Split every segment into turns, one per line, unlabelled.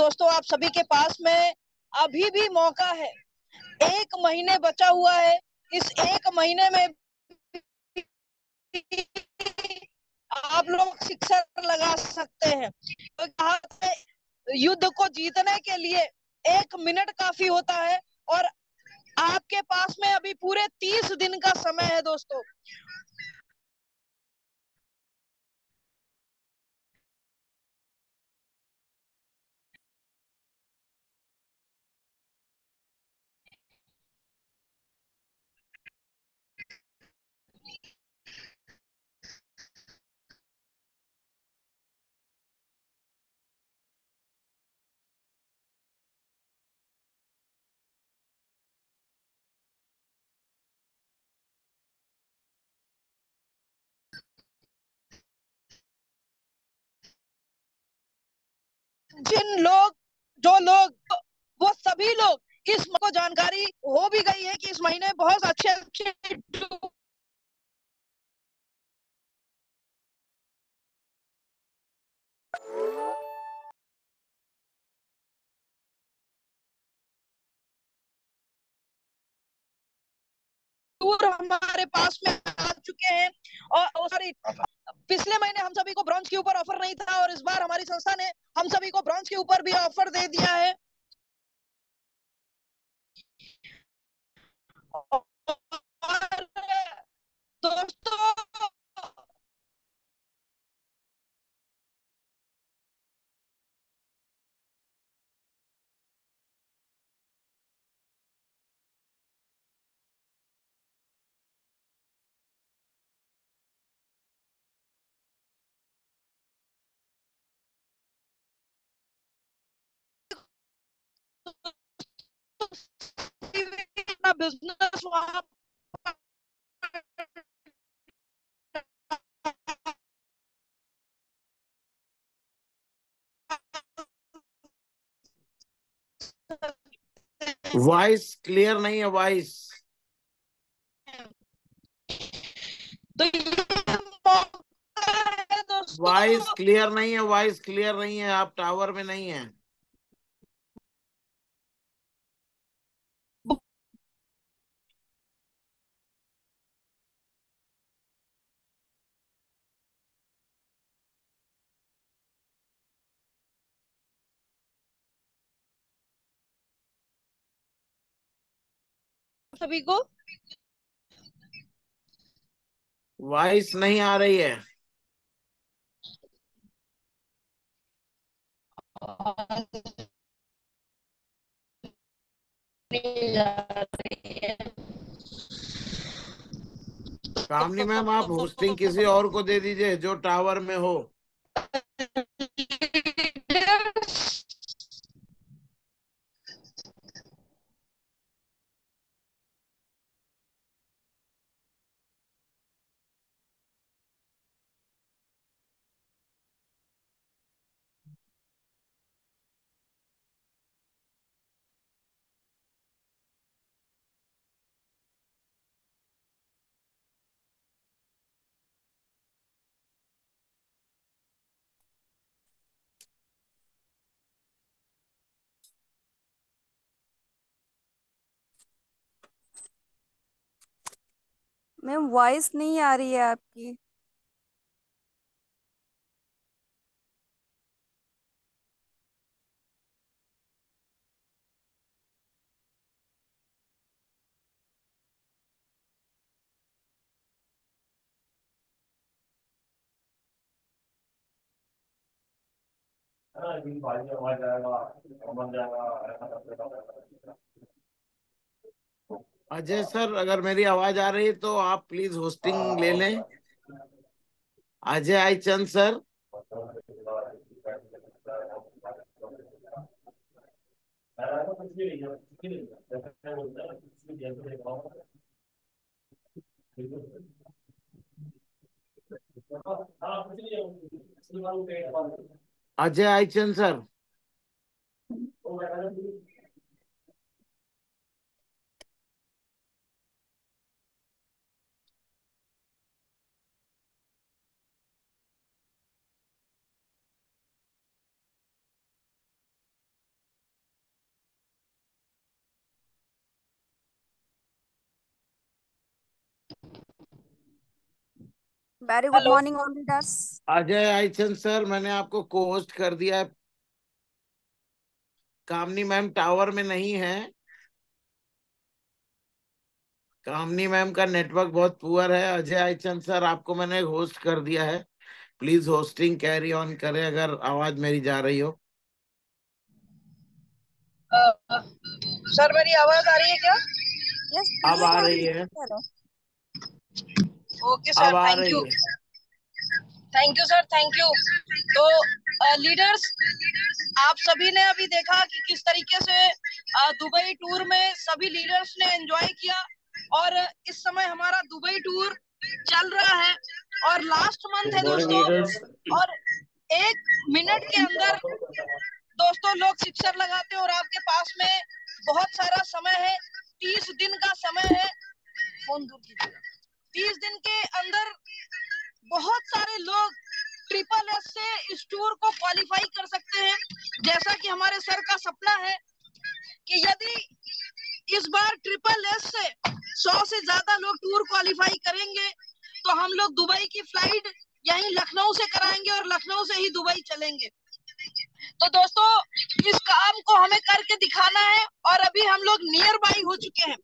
दोस्तों आप सभी के पास में अभी भी मौका है एक महीने बचा हुआ है इस एक महीने में आप लोग शिक्षा लगा सकते हैं तो युद्ध को जीतने के लिए एक मिनट काफी होता है और आपके
पास में अभी पूरे तीस दिन का समय है दोस्तों जिन लोग जो लोग वो सभी लोग इस को जानकारी हो भी गई है कि इस महीने बहुत अच्छे अच्छे टूर हमारे पास में आ चुके हैं और सॉरी
पिछले महीने हम सभी को ब्रॉन्ज के ऊपर ऑफर नहीं था और इस बार हमारी संस्था ने हम सभी को ब्रॉन्ज के ऊपर भी ऑफर दे दिया
है दोस्त बिजनेस वहां
वॉइस क्लियर नहीं है वॉइस तो वॉइस क्लियर नहीं है वॉइस क्लियर नहीं है आप टावर में नहीं है
सभी
को
वॉइस नहीं आ रही है कामनी मैम आप होस्टिंग किसी और को दे दीजिए जो टावर में हो
मैम वॉइस नहीं आ रही है आपकी
ना आवाज आएगा जाएगा
अजय सर अगर मेरी आवाज आ रही है तो आप प्लीज होस्टिंग ले हाँ। लें Ajay Aichand sir Ajay Aichand sir
very good morning all
leaders Ajay आईचंद sir मैंने आपको कोस्ट कर दिया है कामनी मैम टावर में नहीं है कामनी मैम का नेटवर्क बहुत पुअर है अजय आईचंद सर आपको मैंने होस्ट कर दिया है प्लीज होस्टिंग कैरी ऑन करें अगर आवाज मेरी जा रही हो
सर uh, uh मेरी आवाज आ रही है क्या yes, अब आ रही है okay sir thank you thank you sir thank you तो लीडर्स uh, आप सभी ने अभी देखा कि किस तरीके से uh, दुबई टूर में सभी लीडर्स ने एंजॉय किया और इस समय हमारा दुबई टूर चल रहा है और लास्ट मंथ है
दोस्तों
और एक मिनट के अंदर दोस्तों लोग शिक्षक लगाते हैं और आपके पास में बहुत सारा समय है तीस दिन का समय है फोन दूर कीजिएगा तीस दिन के अंदर बहुत सारे लोग ट्रिपल एस से इस टूर को क्वालिफाई कर सकते हैं जैसा कि हमारे सर का सपना है कि यदि इस बार ट्रिपल एस से सौ से ज्यादा लोग टूर क्वालिफाई करेंगे तो हम लोग दुबई की फ्लाइट यहीं लखनऊ से कराएंगे और लखनऊ से ही दुबई चलेंगे तो दोस्तों इस काम को हमें करके दिखाना है और अभी हम लोग नियर बाई हो चुके हैं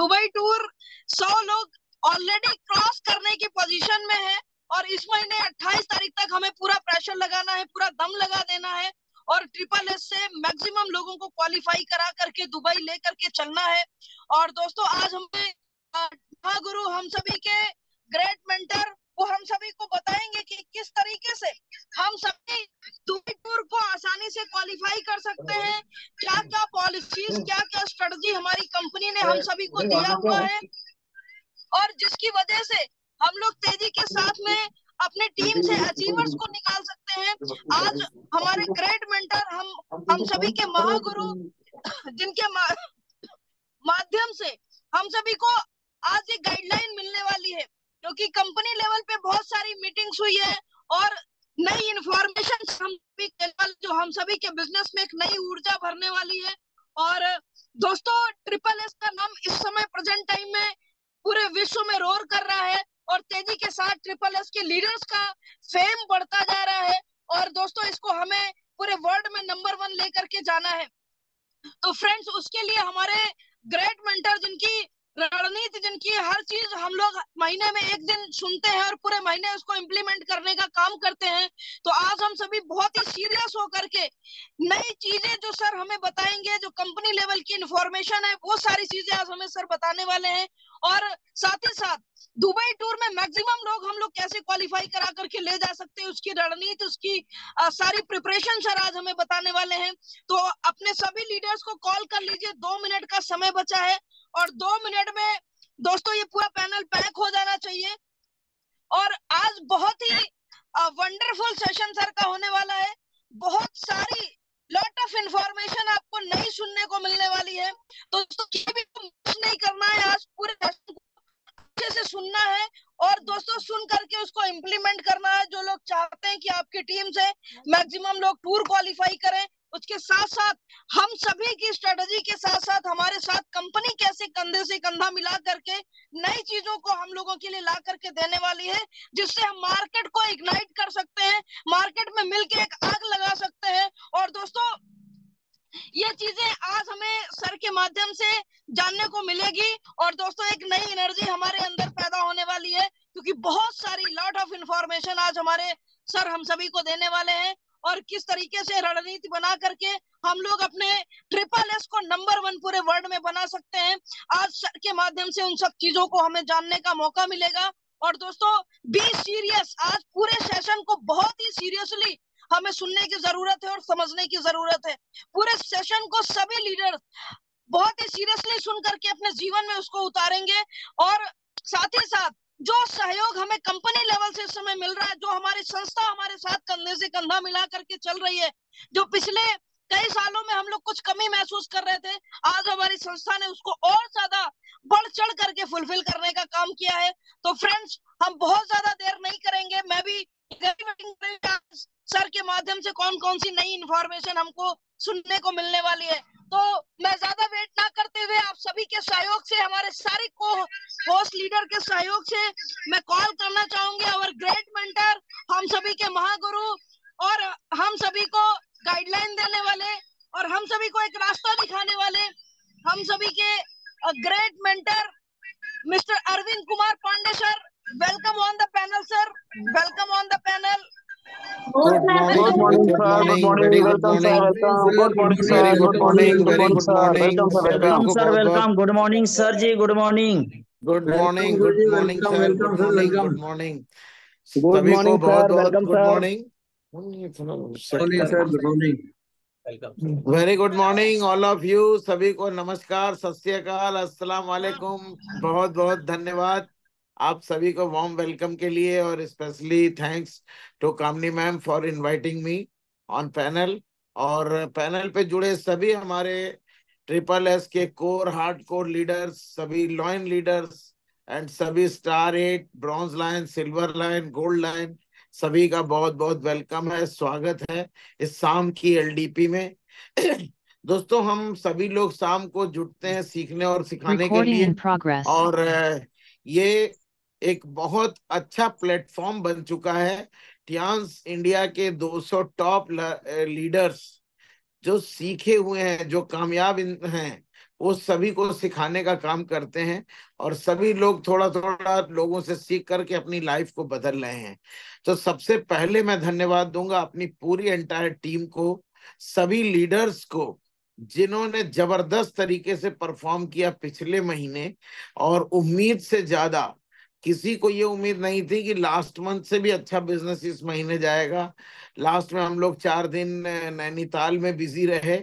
दुबई टूर सौ लोग ऑलरेडी क्रॉस करने की पोजीशन में है और इस महीने 28 तारीख तक हमें पूरा प्रेशर लगाना है पूरा दम लगा देना है और ट्रिपल एस से मैक्सिमम लोगों को क्वालिफाई करा करके दुबई लेकर के चलना है और दोस्तों आज हमें महागुरु हम सभी के ग्रेट मेंटर वो हम सभी को बताएंगे कि किस तरीके से हम सभी दुबई टूर को आसानी से क्वालिफाई कर सकते हैं क्या क्या पॉलिसीज क्या क्या स्ट्रेटजी हमारी कंपनी ने हम सभी को दिया तो हुआ है और जिसकी वजह से हम लोग तेजी के साथ में अपने टीम से अचीवर्स को निकाल सकते हैं
आज हमारे ग्रेट
मेंटर हम हम सभी के महागुरु जिनके मा, माध्यम से हम सभी को आज एक गाइडलाइन मिलने वाली है क्योंकि कंपनी लेवल पे बहुत सारी मीटिंग्स हुई है और नई इंफॉर्मेशन हम भी जो हम सभी के बिजनेस में एक नई ऊर्जा भरने वाली है और दोस्तों ट्रिपल एस का नाम इस समय प्रेजेंट टाइम में पूरे विश्व में रोर कर रहा है और तेजी के साथ ट्रिपल एस के लीडर्स का फेम बढ़ता जा रहा है और दोस्तों इसको हमें पूरे वर्ल्ड में नंबर वन लेकर के जाना है तो फ्रेंड्स उसके लिए हमारे ग्रेट मेंटर जिनकी रणनीति जिनकी हर चीज हम लोग महीने में एक दिन सुनते हैं और पूरे महीने उसको इम्प्लीमेंट करने का काम करते हैं तो आज हम सभी बहुत ही सीरियस होकर के नई चीजें जो सर हमें बताएंगे जो कंपनी लेवल की इंफॉर्मेशन है वो सारी चीजें आज हमें सर बताने वाले हैं और साथ ही साथ दुबई टूर में मैक्सिमम लोग हम लोग कैसे क्वालिफाई करा करके ले जा सकते हैं उसकी रणनीति उसकी आ, सारी प्रिपरेशन सर आज हमें बताने वाले हैं तो अपने सभी लीडर्स को कॉल कर लीजिए दो मिनट का समय बचा है और दो मिनट में दोस्तों ये पूरा पैनल पैक हो जाना चाहिए और आज बहुत ही वंडरफुल सेशन सर का होने वाला है बहुत सारी लॉट ऑफ इंफॉर्मेशन आपको नई सुनने को मिलने वाली है तो दोस्तों भी नहीं करना है आज पूरे अच्छे से सुनना है और दोस्तों सुन करके उसको इम्प्लीमेंट करना है जो लोग चाहते हैं कि आपकी टीम से मैक्सिमम लोग टूर क्वालिफाई करें उसके साथ साथ हम सभी की स्ट्रेटजी के साथ साथ हमारे साथ कंपनी कैसे कंधे से कंधा मिला करके नई चीजों को हम लोगों के लिए ला करके देने वाली है जिससे हम मार्केट को इग्नाइट कर सकते हैं मार्केट में मिलके एक आग लगा सकते हैं और दोस्तों ये चीजें आज हमें सर के माध्यम से जानने को मिलेगी और दोस्तों एक नई एनर्जी हमारे अंदर पैदा होने वाली है क्योंकि बहुत सारी लॉट ऑफ इंफॉर्मेशन आज हमारे सर हम सभी को देने वाले हैं और किस तरीके से रणनीति बना करके हम लोग अपने ट्रिपल एस को नंबर वन पूरे वर्ल्ड में बना सकते हैं आज सर के माध्यम से उन सब चीजों को हमें जानने का मौका मिलेगा और दोस्तों बी सीरियस आज पूरे सेशन को बहुत ही सीरियसली हमें सुनने की जरूरत है और समझने की जरूरत है पूरे सेशन को सभी लीडर बहुत ही सीरियसली सुन करके अपने जीवन में उसको उतारेंगे और साथ ही साथ जो सहयोग हमें कंपनी लेवल से समय मिल रहा है जो हमारी संस्था हमारे साथ कंधे से कंधा मिला करके चल रही है जो पिछले कई सालों में हम लोग कुछ कमी महसूस कर रहे थे आज हमारी संस्था ने उसको और ज्यादा बढ़ चढ़ करके फुलफिल करने का काम किया है तो फ्रेंड्स हम बहुत ज्यादा देर नहीं करेंगे मैं भी सर के माध्यम से कौन कौन सी नई इंफॉर्मेशन हमको सुनने को मिलने वाली है तो मैं ज्यादा वेट ना करते हुए आप सभी के सहयोग से हमारे सारे को होस्ट लीडर के सहयोग से मैं कॉल करना चाहूंगी और great
good morning sir ji good morning good morning good morning good morning good morning बहुत
बहुत good morning good
morning
very good morning all of you सभी को नमस्कार सत्यकाल अस्सलाम वालेकुम बहुत बहुत धन्यवाद आप सभी को वार्म वेलकम के लिए और specially thanks to Kamini ma'am for inviting me on panel और पैनल पे जुड़े सभी हमारे ट्रिपल एस के कोर हार्ड कोर लीडर्स सभी लॉयन लीडर्स एंड सभी star eight bronze line silver line gold line सभी का बहुत बहुत वेलकम है स्वागत है इस शाम की एलडीपी में दोस्तों हम सभी लोग शाम को जुटते हैं सीखने और सिखाने Recording के लिए और ये एक बहुत अच्छा प्लेटफॉर्म बन चुका है टियांस इंडिया के 200 टॉप लीडर्स जो सीखे हुए हैं जो कामयाब हैं वो सभी को सिखाने का काम करते हैं और सभी लोग थोड़ा थोड़ा लोगों से सीख करके अपनी लाइफ को बदल रहे हैं तो सबसे पहले मैं धन्यवाद दूंगा अपनी पूरी एंटायर टीम को सभी लीडर्स को जिन्होंने जबरदस्त तरीके से परफॉर्म किया पिछले महीने और उम्मीद से ज्यादा किसी को ये उम्मीद नहीं थी कि लास्ट मंथ से भी अच्छा बिजनेस इस महीने जाएगा लास्ट में हम लोग चार दिन नैनीताल में बिजी रहे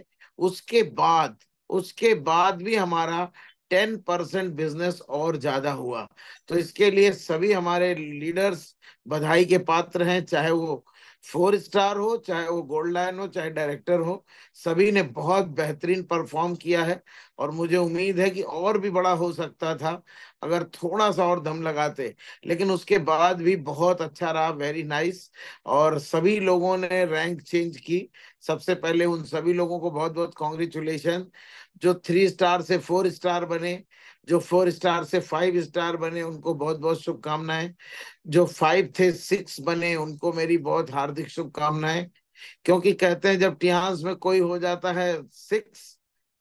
उसके बाद उसके बाद भी हमारा टेन परसेंट बिजनेस और ज्यादा हुआ तो इसके लिए सभी हमारे लीडर्स बधाई के पात्र हैं चाहे वो फोर स्टार हो चाहे वो गोल्ड लाइन हो चाहे डायरेक्टर हो सभी ने बहुत बेहतरीन परफॉर्म किया है और मुझे उम्मीद है कि और भी बड़ा हो सकता था अगर थोड़ा सा और दम लगाते लेकिन उसके बाद भी बहुत अच्छा रहा वेरी नाइस और सभी लोगों ने रैंक चेंज की सबसे पहले उन सभी लोगों को बहुत बहुत कॉन्ग्रेचुलेशन जो थ्री स्टार से फोर स्टार बने जो फोर स्टार से फाइव स्टार बने उनको बहुत बहुत शुभकामनाएं जो फाइव थे सिक्स बने उनको मेरी बहुत हार्दिक शुभकामनाएं क्योंकि कहते हैं जब टियांस में कोई हो जाता है सिक्स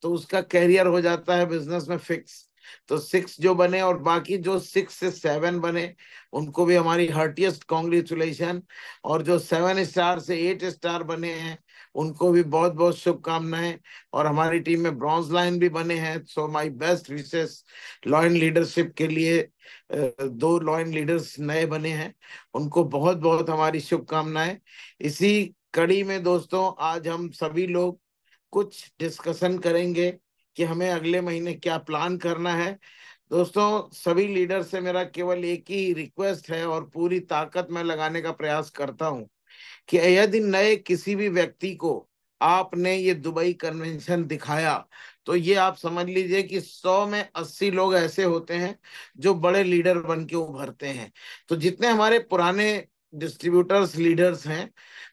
तो उसका कैरियर हो जाता है बिजनेस में फिक्स तो सिक्स जो बने और बाकी जो सिक्स से सेवन बने उनको भी हमारी हर्टियस्ट कॉन्ग्रेचुलेशन और जो सेवन स्टार से एट स्टार बने हैं उनको भी बहुत बहुत शुभकामनाएं और हमारी टीम में ब्रॉन्ज लाइन भी बने हैं सो माय बेस्ट विशेष लॉयन लीडरशिप के लिए दो लॉयन लीडर्स नए बने हैं उनको बहुत बहुत हमारी शुभकामनाएं इसी कड़ी में दोस्तों आज हम सभी लोग कुछ डिस्कशन करेंगे कि हमें अगले महीने क्या प्लान करना है दोस्तों सभी लीडर से मेरा केवल एक ही रिक्वेस्ट है और पूरी ताकत में लगाने का प्रयास करता हूं कि यदि नए किसी भी व्यक्ति को आपने ये दुबई कन्वेंशन दिखाया तो ये आप समझ लीजिए कि 100 में 80 लोग ऐसे होते हैं जो बड़े लीडर बन के उभरते हैं तो जितने हमारे पुराने डिस्ट्रीब्यूटर्स लीडर्स हैं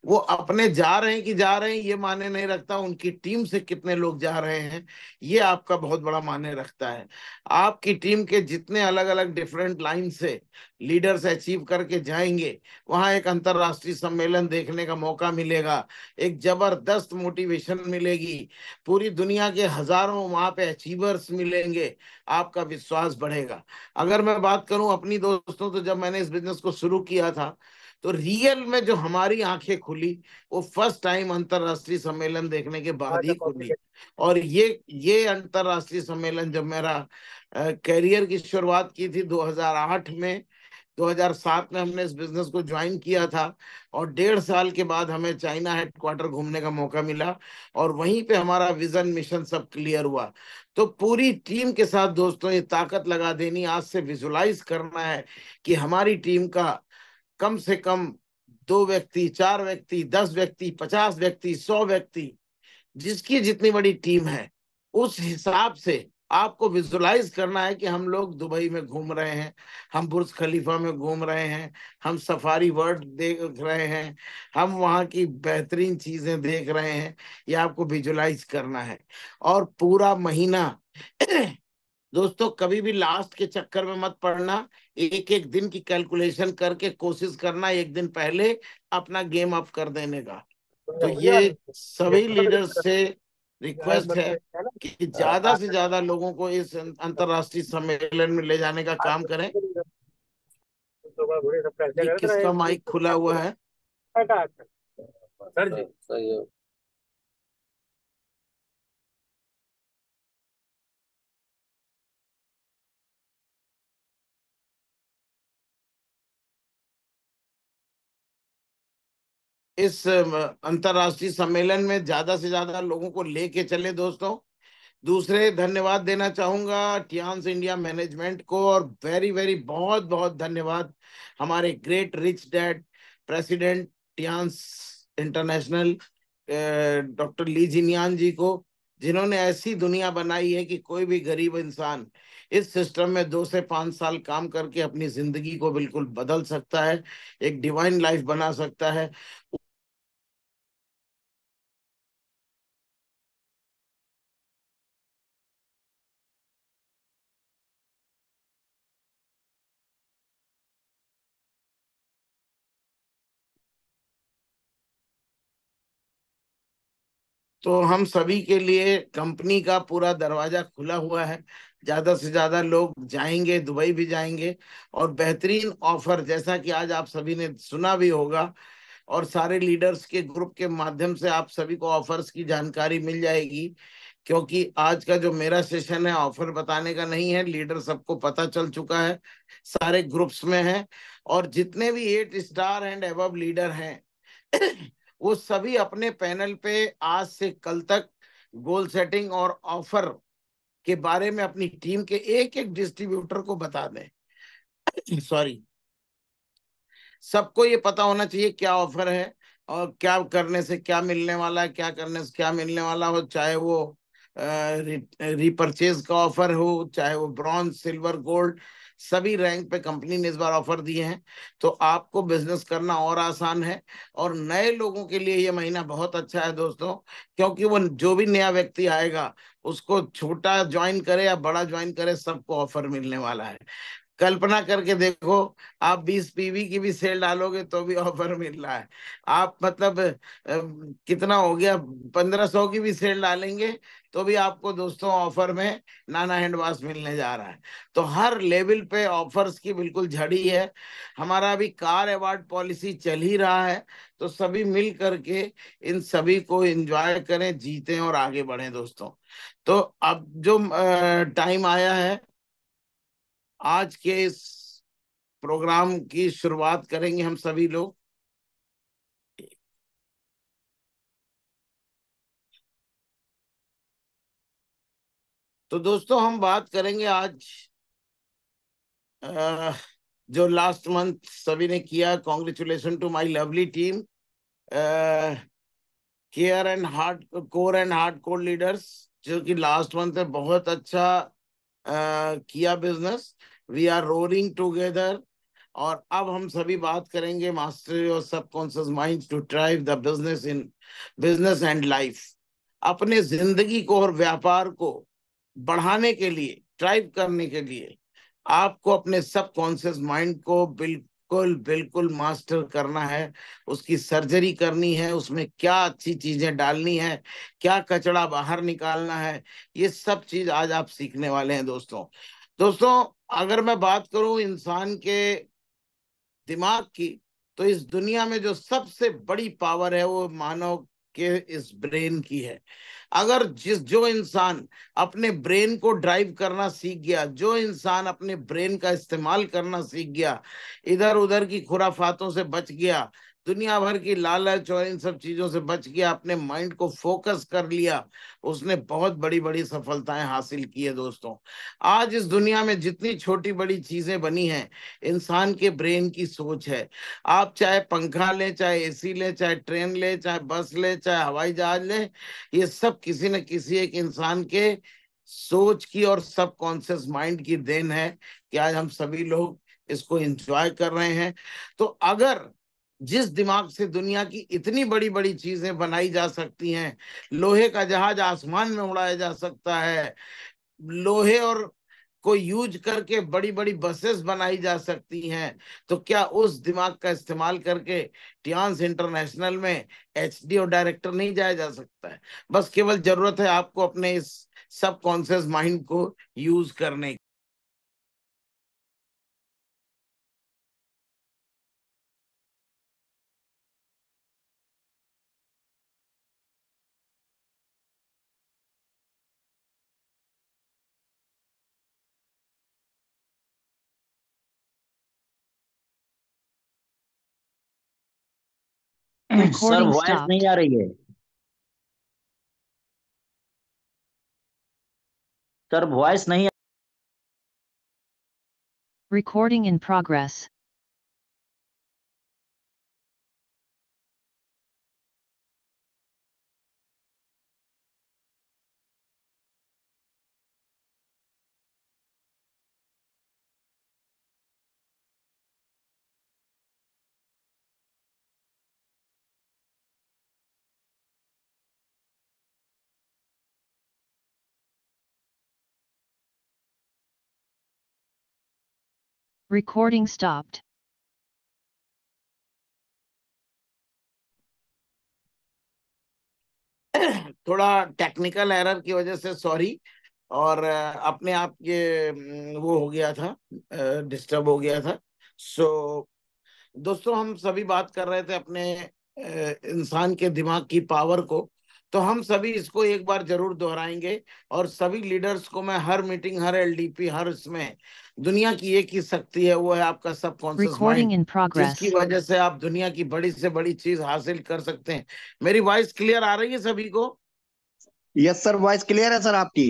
वो अपने जा रहे हैं कि जा रहे हैं ये माने नहीं रखता उनकी टीम से कितने लोग जा रहे हैं ये आपका बहुत बड़ा माने रखता है आपकी टीम के जितने अलग अलग डिफरेंट लाइन से लीडर्स अचीव करके जाएंगे वहां एक अंतरराष्ट्रीय सम्मेलन देखने का मौका मिलेगा एक जबरदस्त मोटिवेशन मिलेगी पूरी दुनिया के हजारों वहां पे अचीवर्स मिलेंगे आपका विश्वास बढ़ेगा अगर मैं बात करूं अपनी दोस्तों तो जब मैंने इस बिजनेस को शुरू किया था तो रियल में जो हमारी आंखें खुली वो फर्स्ट टाइम अंतरराष्ट्रीय सम्मेलन देखने के बाद हाँ, ही खुली और ये ये अंतरराष्ट्रीय सम्मेलन जब मेरा करियर की शुरुआत की थी 2008 में 2007 में हमने इस बिजनेस को ज्वाइन किया था और डेढ़ साल के बाद हमें चाइना हेडक्वार्टर घूमने का मौका मिला और वहीं पे हमारा विजन मिशन सब क्लियर हुआ तो पूरी टीम के साथ दोस्तों ये ताकत लगा देनी आज से विजुलाइज करना है कि हमारी टीम का कम से कम दो व्यक्ति चार व्यक्ति दस व्यक्ति पचास व्यक्ति सौ व्यक्ति जिसकी जितनी बड़ी टीम है उस हिसाब से आपको विजुलाइज करना है कि हम लोग दुबई में घूम रहे हैं हम बुर्ज खलीफा में घूम रहे हैं हम सफारी वर्ल्ड देख रहे हैं हम वहाँ की बेहतरीन चीजें देख रहे हैं ये आपको विजुलाइज करना है और पूरा महीना दोस्तों कभी भी लास्ट के चक्कर में मत पड़ना एक एक दिन की कैलकुलेशन करके कोशिश करना एक दिन पहले अपना गेम अप कर देने का तो ये सभी लीडर्स तो से रिक्वेस्ट है कि ज्यादा से ज्यादा लोगों को इस अंतरराष्ट्रीय सम्मेलन में ले जाने का काम करें
किसका माइक
खुला हुआ है
हाँ, सर जी
इस अंतर्राष्ट्रीय सम्मेलन में ज्यादा से ज्यादा लोगों को लेके चले दोस्तों दूसरे धन्यवाद देना चाहूंगा टियांस इंडिया मैनेजमेंट को और वेरी वेरी बहुत बहुत धन्यवाद हमारे great rich dad president Tiens International doctor Li Jinyuan ji को जिन्होंने ऐसी दुनिया बनाई है कि कोई भी गरीब इंसान इस सिस्टम में दो से पांच साल काम करके अपनी जिंदगी को बिल्कुल बदल सकता है एक डिवाइन लाइफ बना सकता है तो हम सभी के लिए कंपनी का पूरा दरवाजा खुला हुआ है ज्यादा से ज्यादा लोग जाएंगे दुबई भी जाएंगे और बेहतरीन ऑफर जैसा कि आज आप सभी ने सुना भी होगा और सारे लीडर्स के ग्रुप के माध्यम से आप सभी को ऑफर्स की जानकारी मिल जाएगी क्योंकि आज का जो मेरा सेशन है ऑफर बताने का नहीं है लीडर सबको पता चल चुका है सारे ग्रुप्स में है और जितने भी eight star and above leader हैं वो सभी अपने पैनल पे आज से कल तक गोल सेटिंग और ऑफर के बारे में अपनी टीम के एक एक डिस्ट्रीब्यूटर को बता दें सॉरी सबको ये पता होना चाहिए क्या ऑफर है और क्या करने से क्या मिलने वाला है क्या करने से क्या मिलने वाला हो चाहे वो रिपर्चेज का ऑफर हो चाहे वो ब्रॉन्ज सिल्वर गोल्ड सभी रैंक पे कंपनी ने इस बार ऑफर दिए हैं तो आपको बिजनेस करना और आसान है और नए लोगों के लिए ये महीना बहुत अच्छा है दोस्तों क्योंकि वो जो भी नया व्यक्ति आएगा उसको छोटा ज्वाइन करे या बड़ा ज्वाइन करे सबको ऑफर मिलने वाला है कल्पना करके देखो आप 20 पीवी की भी सेल डालोगे तो भी ऑफर मिल रहा है आप मतलब कितना हो गया 1500 की भी सेल डालेंगे तो भी आपको दोस्तों ऑफर में नाना हैंड वॉश मिलने जा रहा है तो हर लेवल पे ऑफर्स की बिल्कुल झड़ी है हमारा अभी कार अवार्ड पॉलिसी चल ही रहा है तो सभी मिल करके इन सभी को एंजॉय करें जीतें और आगे बढ़े दोस्तों तो अब जो टाइम आया है आज के इस प्रोग्राम की शुरुआत करेंगे हम सभी लोग तो दोस्तों हम बात करेंगे आज जो लास्ट मंथ सभी ने किया congratulation to my lovely team care and hard core and hard core leaders जो कि लास्ट मंथ में बहुत अच्छा किया business we are roaring together और अब हम सभी बात करेंगे मास्टर और subconscious mind to thrive the business in business and life अपने जिंदगी को और व्यापार को बढ़ाने के लिए ड्राइव करने के लिए आपको अपने सब कॉन्शियस माइंड को बिल्कुल बिल्कुल मास्टर करना है उसकी सर्जरी करनी है उसमें क्या अच्छी चीजें डालनी है क्या कचड़ा बाहर निकालना है ये सब चीज आज आप सीखने वाले हैं दोस्तों दोस्तों अगर मैं बात करूं इंसान के दिमाग की तो इस दुनिया में जो सबसे बड़ी पावर है वो मानव के इस ब्रेन की है अगर जिस जो इंसान अपने ब्रेन को ड्राइव करना सीख गया जो इंसान अपने ब्रेन का इस्तेमाल करना सीख गया इधर उधर की खुराफातों से बच गया दुनिया भर की लालच और इन सब चीजों से बच गया अपने माइंड को फोकस कर लिया उसने बहुत बड़ी बड़ी सफलताएं हासिल की है दोस्तों आज इस दुनिया में जितनी छोटी बड़ी चीजें बनी हैं इंसान के ब्रेन की सोच है आप चाहे पंखा ले चाहे एसी ले चाहे ट्रेन ले चाहे बस ले चाहे हवाई जहाज ले ये सब किसी न किसी एक इंसान के सोच की और सब कॉन्शियस माइंड की देन है कि आज हम सभी लोग इसको एंजॉय कर रहे हैं तो अगर जिस दिमाग से दुनिया की इतनी बड़ी बड़ी चीजें बनाई जा सकती हैं लोहे का जहाज आसमान में उड़ाया जा सकता है लोहे और को यूज करके बड़ी बड़ी बसेस बनाई जा सकती हैं तो क्या उस दिमाग का इस्तेमाल करके टियांस इंटरनेशनल में एच और डायरेक्टर नहीं जाया जा सकता है बस केवल जरूरत है आपको अपने इस सब कॉन्शियस माइंड को यूज करने की
सर वॉइस नहीं आ रही है सर वॉइस नहीं Recording in progress. Recording stopped.
थोड़ा टेक्निकल एरर की वजह से सॉरी और अपने आप ये वो हो गया था डिस्टर्ब हो गया था सो so, दोस्तों हम सभी बात कर रहे थे अपने इंसान के दिमाग की पावर को तो हम सभी इसको एक बार जरूर दोहराएंगे और सभी लीडर्स को मैं हर मीटिंग हर एलडीपी हर इसमें दुनिया की एक ही शक्ति है वो है आपका सब माइंड जिसकी वजह से आप दुनिया की बड़ी से बड़ी चीज हासिल कर सकते हैं मेरी वॉइस क्लियर आ रही है सभी को यस सर वॉइस क्लियर है सर आपकी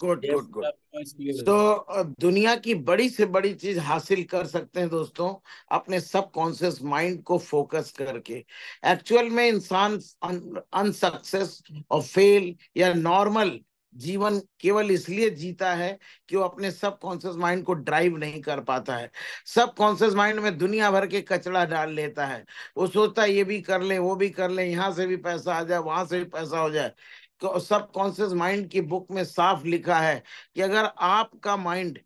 गुड गुड गुड तो दुनिया की बड़ी से बड़ी चीज हासिल कर सकते हैं दोस्तों अपने सब कॉन्सियस माइंड को फोकस करके एक्चुअल में इंसान अनसक्सेस और फेल या नॉर्मल जीवन केवल इसलिए जीता है कि वो अपने सब कॉन्सियस माइंड को ड्राइव नहीं कर पाता है सब कॉन्सियस माइंड में दुनिया भर के कचरा डाल लेता है वो सोचता है ये भी कर ले वो भी कर ले यहाँ से भी पैसा आ जाए वहां से भी पैसा हो जाए तो माइंड की बुक में साफ लिखा है कि अगर आपका माइंड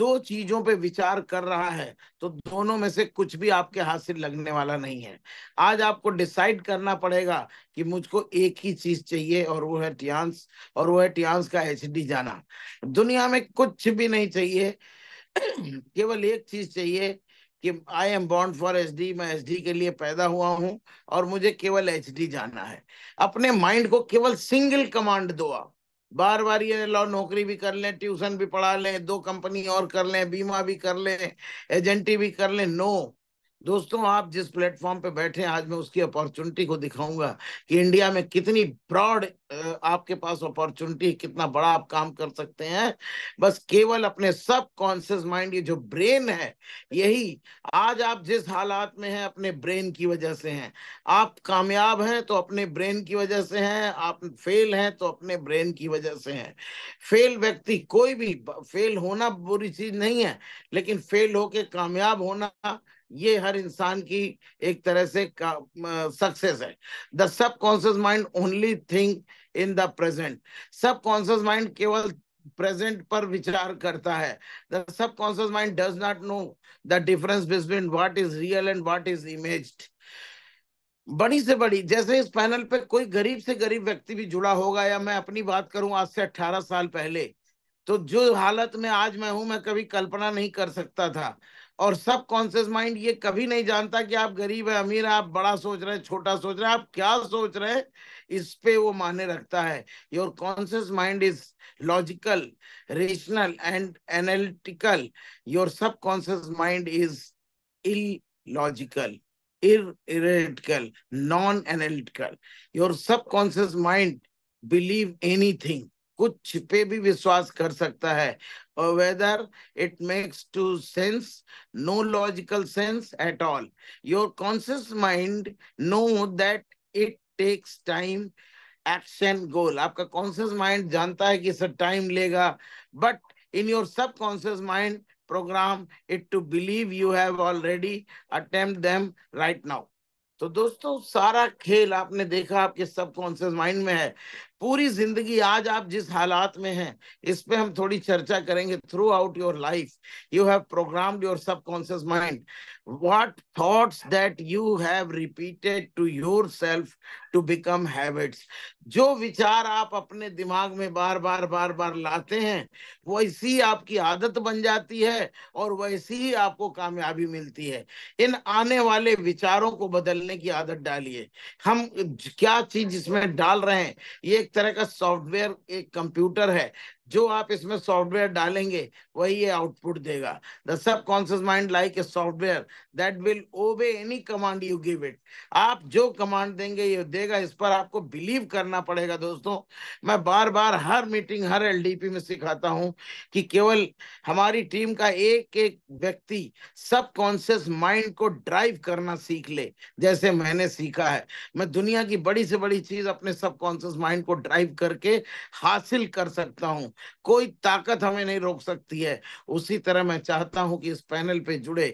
दो चीजों पे विचार कर रहा है तो दोनों में से कुछ भी आपके हाथ से लगने वाला नहीं है आज आपको डिसाइड करना पड़ेगा कि मुझको एक ही चीज चाहिए और वो है टियांस और वो है टियांस का एच जाना दुनिया में कुछ भी नहीं चाहिए केवल एक चीज चाहिए कि आई एम बॉन्ड फॉर एच डी मैं एच डी के लिए पैदा हुआ हूं और मुझे केवल एच डी जाना है अपने माइंड को केवल सिंगल कमांड दो आप बार बार ये लो नौकरी भी कर लें ट्यूशन भी पढ़ा लें दो कंपनी और कर लें बीमा भी कर लें एजेंटी भी कर लें नो दोस्तों आप जिस प्लेटफॉर्म पे बैठे हैं आज मैं उसकी अपॉर्चुनिटी को दिखाऊंगा कि इंडिया में कितनी ब्रॉड आपके पास अपॉर्चुनिटी कितना बड़ा आप काम कर सकते हैं बस केवल अपने सब कॉन्सियस माइंड ये जो ब्रेन है यही आज आप जिस हालात में हैं अपने ब्रेन की वजह से हैं आप कामयाब हैं तो अपने ब्रेन की वजह से हैं आप फेल हैं तो अपने ब्रेन की वजह से हैं फेल व्यक्ति कोई भी फेल होना बुरी चीज नहीं है लेकिन फेल होके कामयाब होना ये हर इंसान की एक तरह से सक्सेस है the subconscious mind only think in the present subconscious mind केवल प्रेजेंट पर विचार करता है the subconscious mind does not know the difference between what is real and what is imagined बड़ी से बड़ी जैसे इस पैनल पे कोई गरीब से गरीब व्यक्ति भी जुड़ा होगा या मैं अपनी बात करूं आज से 18 साल पहले तो जो हालत में आज मैं हूं मैं कभी कल्पना नहीं कर सकता था और सब कॉन्शियस माइंड ये कभी नहीं जानता कि आप गरीब है अमीर है आप बड़ा सोच रहे हैं छोटा सोच रहे हैं आप क्या सोच रहे हैं इस पे वो माने रखता है your conscious mind is logical rational and analytical your subconscious mind is illogical analytical your subconscious mind believe anything कुछ पे भी विश्वास कर सकता है और whether it makes to sense no logical sense at all your conscious mind know that it takes time action goal आपका कॉन्सियस माइंड जानता है कि सर टाइम लेगा but in your subconscious mind programme it to believe you have already attempt them right now तो दोस्तों सारा खेल आपने देखा आपके सबकॉन्शियस माइंड में है पूरी जिंदगी आज आप जिस हालात में हैं इस पे हम थोड़ी चर्चा करेंगे throughout your life you have programmed your subconscious mind what thoughts that you have repeated to yourself to become habits जो विचार आप अपने दिमाग में बार बार बार बार लाते हैं वैसी आपकी आदत बन जाती है और वैसी ही आपको कामयाबी मिलती है इन आने वाले विचारों को बदलने की आदत डालिए हम क्या चीज इसमें डाल रहे हैं ये एक तरह का सॉफ्टवेयर एक कंप्यूटर है जो आप इसमें सॉफ्टवेयर डालेंगे वही ये आउटपुट देगा the subconscious mind like a software that will obey any command you give it आप जो कमांड देंगे ये देगा इस पर आपको बिलीव करना पड़ेगा दोस्तों मैं बार बार हर मीटिंग हर एलडीपी में सिखाता हूँ कि केवल हमारी टीम का एक एक व्यक्ति सब कॉन्सियस माइंड को ड्राइव करना सीख ले जैसे मैंने सीखा है मैं दुनिया की बड़ी से बड़ी चीज अपने सब माइंड को ड्राइव करके हासिल कर सकता हूँ कोई ताकत हमें नहीं रोक सकती है उसी तरह मैं चाहता हूं कि इस पैनल पे जुड़े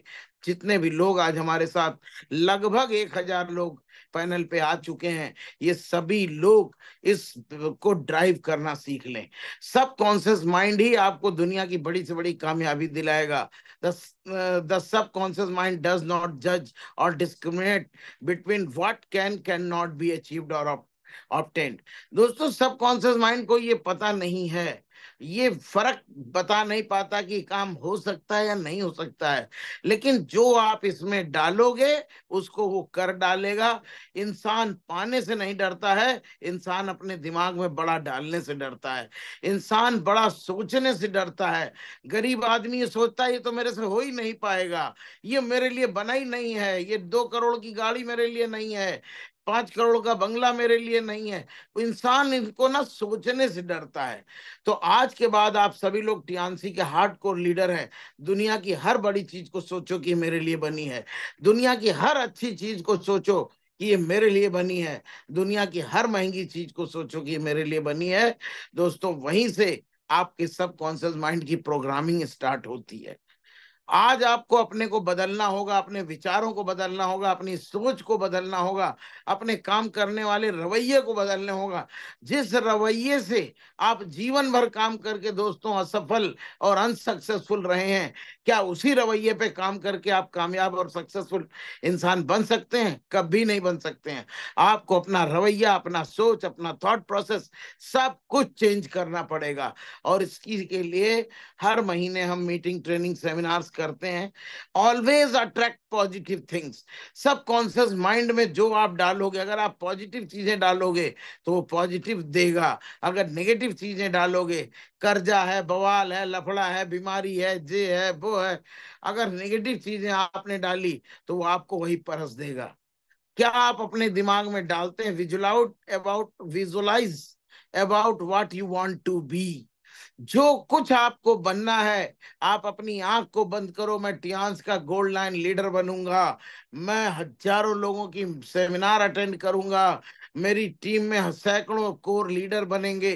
जितने भी लोग आज हमारे साथ लगभग एक हजार लोग पैनल पे आ चुके हैं ये सभी लोग इस को ड्राइव करना सीख लें सब कॉन्शियस माइंड ही आपको दुनिया की बड़ी से बड़ी कामयाबी दिलाएगा the subconscious mind does not जज और discriminate between what can can not be achieved और ऑप्टेंड दोस्तों सब कॉन्सियस माइंड को ये पता नहीं है ये फर्क बता नहीं पाता कि काम हो सकता है या नहीं हो सकता है लेकिन जो आप इसमें डालोगे उसको वो कर डालेगा इंसान पाने से नहीं डरता है इंसान अपने दिमाग में बड़ा डालने से डरता है इंसान बड़ा सोचने से डरता है गरीब आदमी ये सोचता है ये तो मेरे से हो ही नहीं पाएगा ये मेरे लिए बना ही नहीं है ये दो करोड़ की गाड़ी मेरे लिए नहीं है पांच करोड़ का बंगला मेरे लिए नहीं है तो इंसान इनको ना सोचने से डरता है तो आज के बाद आप सभी लोग टियानसी के हार्ड कोर लीडर हैं दुनिया की हर बड़ी चीज को सोचो कि मेरे लिए बनी है दुनिया की हर अच्छी चीज को सोचो कि ये मेरे लिए बनी है दुनिया की हर महंगी चीज को सोचो कि मेरे लिए बनी है दोस्तों वहीं से आपके सब कॉन्शियस माइंड की प्रोग्रामिंग स्टार्ट होती है आज आपको अपने को बदलना होगा अपने विचारों को बदलना होगा अपनी सोच को बदलना होगा अपने काम करने वाले रवैये को बदलना होगा जिस रवैये से आप जीवन भर काम करके दोस्तों असफल और अनसक्सेसफुल रहे हैं क्या उसी रवैये पे काम करके आप कामयाब और सक्सेसफुल इंसान बन सकते हैं कभी नहीं बन सकते हैं आपको अपना रवैया अपना सोच अपना थॉट प्रोसेस सब कुछ चेंज करना पड़ेगा और इसकी के लिए हर महीने हम मीटिंग ट्रेनिंग सेमिनार्स करते हैं always attract positive things subconscious mind में जो आप डालोगे अगर आप पॉजिटिव चीजें डालोगे तो वो पॉजिटिव देगा अगर नेगेटिव चीजें डालोगे कर्जा है बवाल है लफड़ा है बीमारी है जे है वो है अगर नेगेटिव चीजें आपने डाली तो वो आपको वही परस देगा क्या आप अपने दिमाग में डालते हैं visualize about visualize about what you want to be जो कुछ आपको बनना है आप अपनी आंख को बंद करो मैं टियांस का गोल्ड लाइन लीडर बनूंगा मैं हजारों लोगों की सेमिनार अटेंड करूंगा मेरी टीम में सैकड़ों कोर लीडर बनेंगे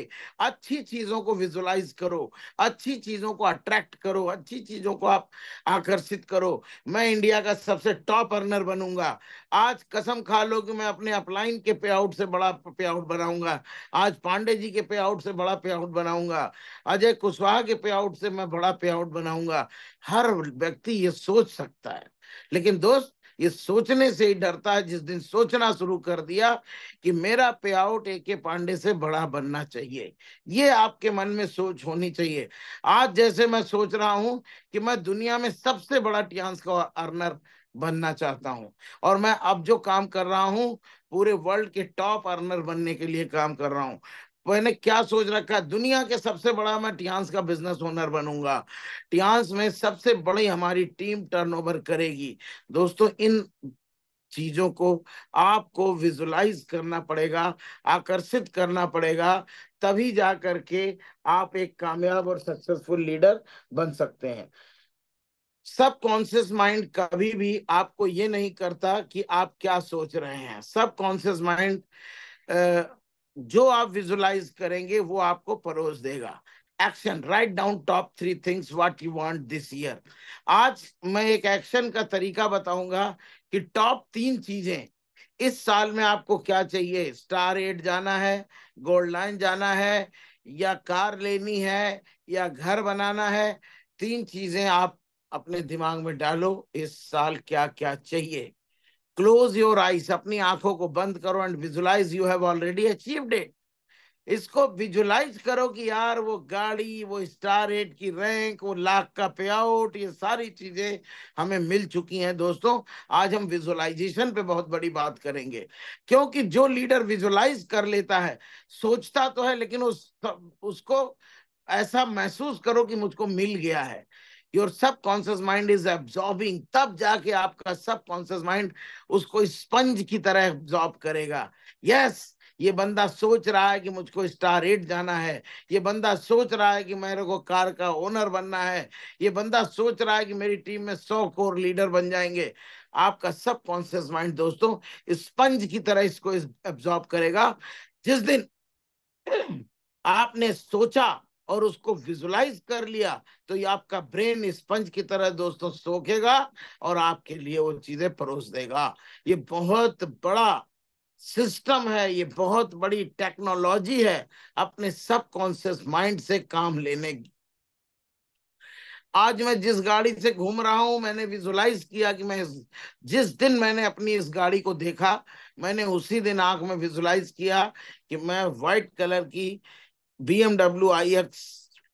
अच्छी चीजों को विजुलाइज करो अच्छी चीजों को अट्रैक्ट करो अच्छी चीजों को आप आकर्षित करो मैं इंडिया का सबसे टॉप अर्नर बनूंगा आज कसम खा लो कि मैं अपने अपलाइन के पे आउट से बड़ा पे आउट बनाऊंगा आज पांडे जी के पे आउट से बड़ा पे आउट बनाऊंगा अजय कुशवाहा के पे आउट से मैं बड़ा पे आउट बनाऊंगा हर व्यक्ति ये सोच सकता है लेकिन दोस्त ये सोचने से ही डरता है जिस दिन सोचना शुरू कर दिया कि मेरा पे आउट ए के पांडे से बड़ा बनना चाहिए ये आपके मन में सोच होनी चाहिए आज जैसे मैं सोच रहा हूं कि मैं दुनिया में सबसे बड़ा टियांस का अर्नर बनना चाहता हूं और मैं अब जो काम कर रहा हूं पूरे वर्ल्ड के टॉप अर्नर बनने के लिए काम कर रहा हूं मैंने क्या सोच रखा है दुनिया के सबसे बड़ा मैं टियांस का बिजनेस ओनर बनूंगा टियांस में सबसे बड़ी हमारी टीम टर्नओवर करेगी दोस्तों इन चीजों को आपको विजुलाइज करना पड़ेगा आकर्षित करना पड़ेगा तभी जा करके आप एक कामयाब और सक्सेसफुल लीडर बन सकते हैं सब कॉन्शियस माइंड कभी भी आपको ये नहीं करता कि आप क्या सोच रहे हैं सब कॉन्शियस माइंड जो आप विजुलाइज करेंगे वो आपको परोस देगा action write down top three things what you want this year आज मैं एक एक्शन का तरीका बताऊंगा कि टॉप तीन चीजें इस साल में आपको क्या चाहिए स्टार एट जाना है गोल्ड लाइन जाना है या कार लेनी है या घर बनाना है तीन चीजें आप अपने दिमाग में डालो इस साल क्या क्या चाहिए क्लोज योर आइज अपनी आंखों को बंद करो and visualize you have already achieved it इसको विजुलाइज करो कि यार वो गाड़ी वो स्टार एट की रैंक वो लाख का पे आउट ये सारी चीजें हमें मिल चुकी हैं दोस्तों आज हम विजुलाइजेशन पे बहुत बड़ी बात करेंगे क्योंकि जो लीडर विजुलाइज कर लेता है सोचता तो है लेकिन उस उसको ऐसा महसूस करो कि मुझको मिल गया है your subconscious mind is absorbing तब जाके आपका सब कॉन्सियस माइंड उसको स्पंज की तरह एब्जॉर्ब करेगा यस yes, ये बंदा सोच रहा है कि मुझको स्टार एट जाना है ये बंदा सोच रहा है कि मेरे को कार का ओनर बनना है ये बंदा सोच रहा है कि मेरी टीम में सौ कोर लीडर बन जाएंगे आपका सब कॉन्शियस माइंड दोस्तों स्पंज की तरह इसको एब्जॉर्ब करेगा जिस दिन आपने सोचा और उसको विजुलाइज कर लिया तो ये आपका ब्रेन स्पंज की तरह दोस्तों सोखेगा और आपके लिए वो चीजें परोस देगा ये बहुत बड़ा सिस्टम है ये बहुत बड़ी टेक्नोलॉजी है अपने सबकॉन्सियस माइंड से काम लेने की आज मैं जिस गाड़ी से घूम रहा हूं मैंने विजुलाइज किया कि मैं जिस दिन मैंने अपनी इस गाड़ी को देखा मैंने उसी दिन आंख में विजुलाइज किया कि मैं व्हाइट कलर की B MW I X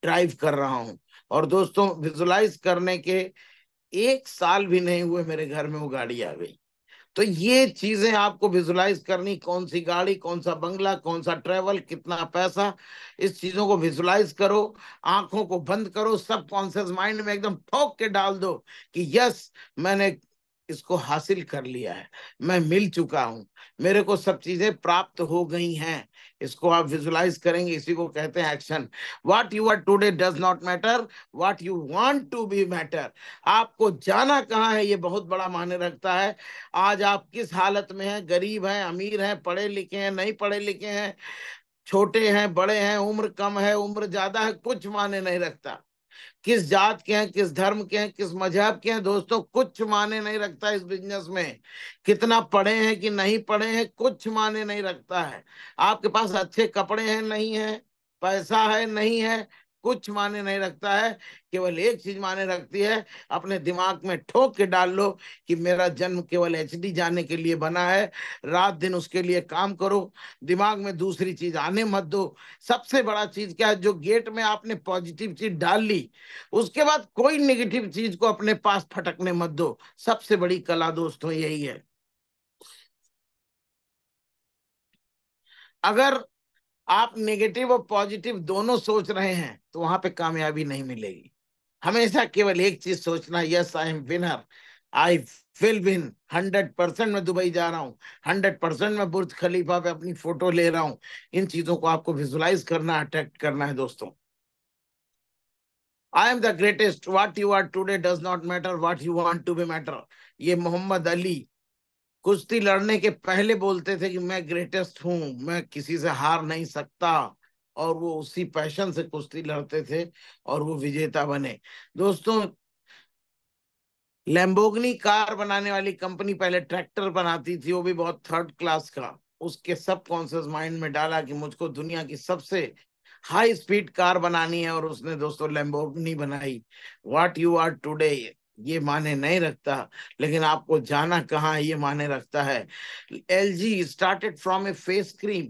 drive कर रहा हूं और दोस्तों विजुलाइज करने के एक साल भी नहीं हुए मेरे घर में वो गाड़ी आ गई तो ये चीजें आपको विजुलाइज करनी कौन सी गाड़ी कौन सा बंगला कौन सा ट्रेवल कितना पैसा इस चीजों को विजुलाइज करो आंखों को बंद करो सब कॉन्सियस माइंड में एकदम ठोक के डाल दो कि यस मैंने इसको हासिल कर लिया है मैं मिल चुका हूं मेरे को सब चीजें प्राप्त हो गई हैं इसको आप विजुलाइज करेंगे इसी को कहते हैं action what you are today does not matter what you want to be matter आपको जाना कहाँ है ये बहुत बड़ा माने रखता है आज आप किस हालत में हैं गरीब हैं अमीर हैं पढ़े लिखे हैं नहीं पढ़े लिखे हैं छोटे हैं बड़े हैं उम्र कम है उम्र ज्यादा है कुछ माने नहीं रखता किस जात के हैं किस धर्म के हैं किस मजहब के हैं दोस्तों कुछ माने नहीं रखता इस बिजनेस में कितना पढ़े हैं कि नहीं पढ़े हैं कुछ माने नहीं रखता है आपके पास अच्छे कपड़े हैं नहीं है पैसा है नहीं है कुछ माने नहीं रखता है केवल एक चीज माने रखती है अपने दिमाग में ठोक के डाल लो कि मेरा जन्म केवल एच जाने के लिए बना है रात दिन उसके लिए काम करो दिमाग में दूसरी चीज आने मत दो सबसे बड़ा चीज क्या है जो गेट में आपने पॉजिटिव चीज डाल ली उसके बाद कोई निगेटिव चीज को अपने पास फटकने मत दो सबसे बड़ी कला दोस्तों यही है अगर आप नेगेटिव और पॉजिटिव दोनों सोच रहे हैं तो वहां पे कामयाबी नहीं मिलेगी हमेशा केवल एक चीज सोचना yes I am winner I will win hundred percent में दुबई जा रहा हूँ हंड्रेड परसेंट में बुर्ज खलीफा पे अपनी फोटो ले रहा हूँ इन चीजों को आपको विजुलाइज करना अट्रैक्ट करना है दोस्तों I am the greatest what you are today does not matter what you want to be matter ये मोहम्मद अली कुश्ती लड़ने के पहले बोलते थे कि मैं ग्रेटेस्ट हूं मैं किसी से हार नहीं सकता और वो उसी पैशन से कुश्ती लड़ते थे और वो विजेता बने दोस्तों लैम्बोगनी कार बनाने वाली कंपनी पहले ट्रैक्टर बनाती थी वो भी बहुत थर्ड क्लास का उसके सब कॉन्शियस माइंड में डाला कि मुझको दुनिया की सबसे हाई स्पीड कार बनानी है और उसने दोस्तों लैम्बोगनी बनाई व्हाट यू आर टुडे ये माने नहीं रखता लेकिन आपको जाना कहाँ ये माने रखता है L G started from a face cream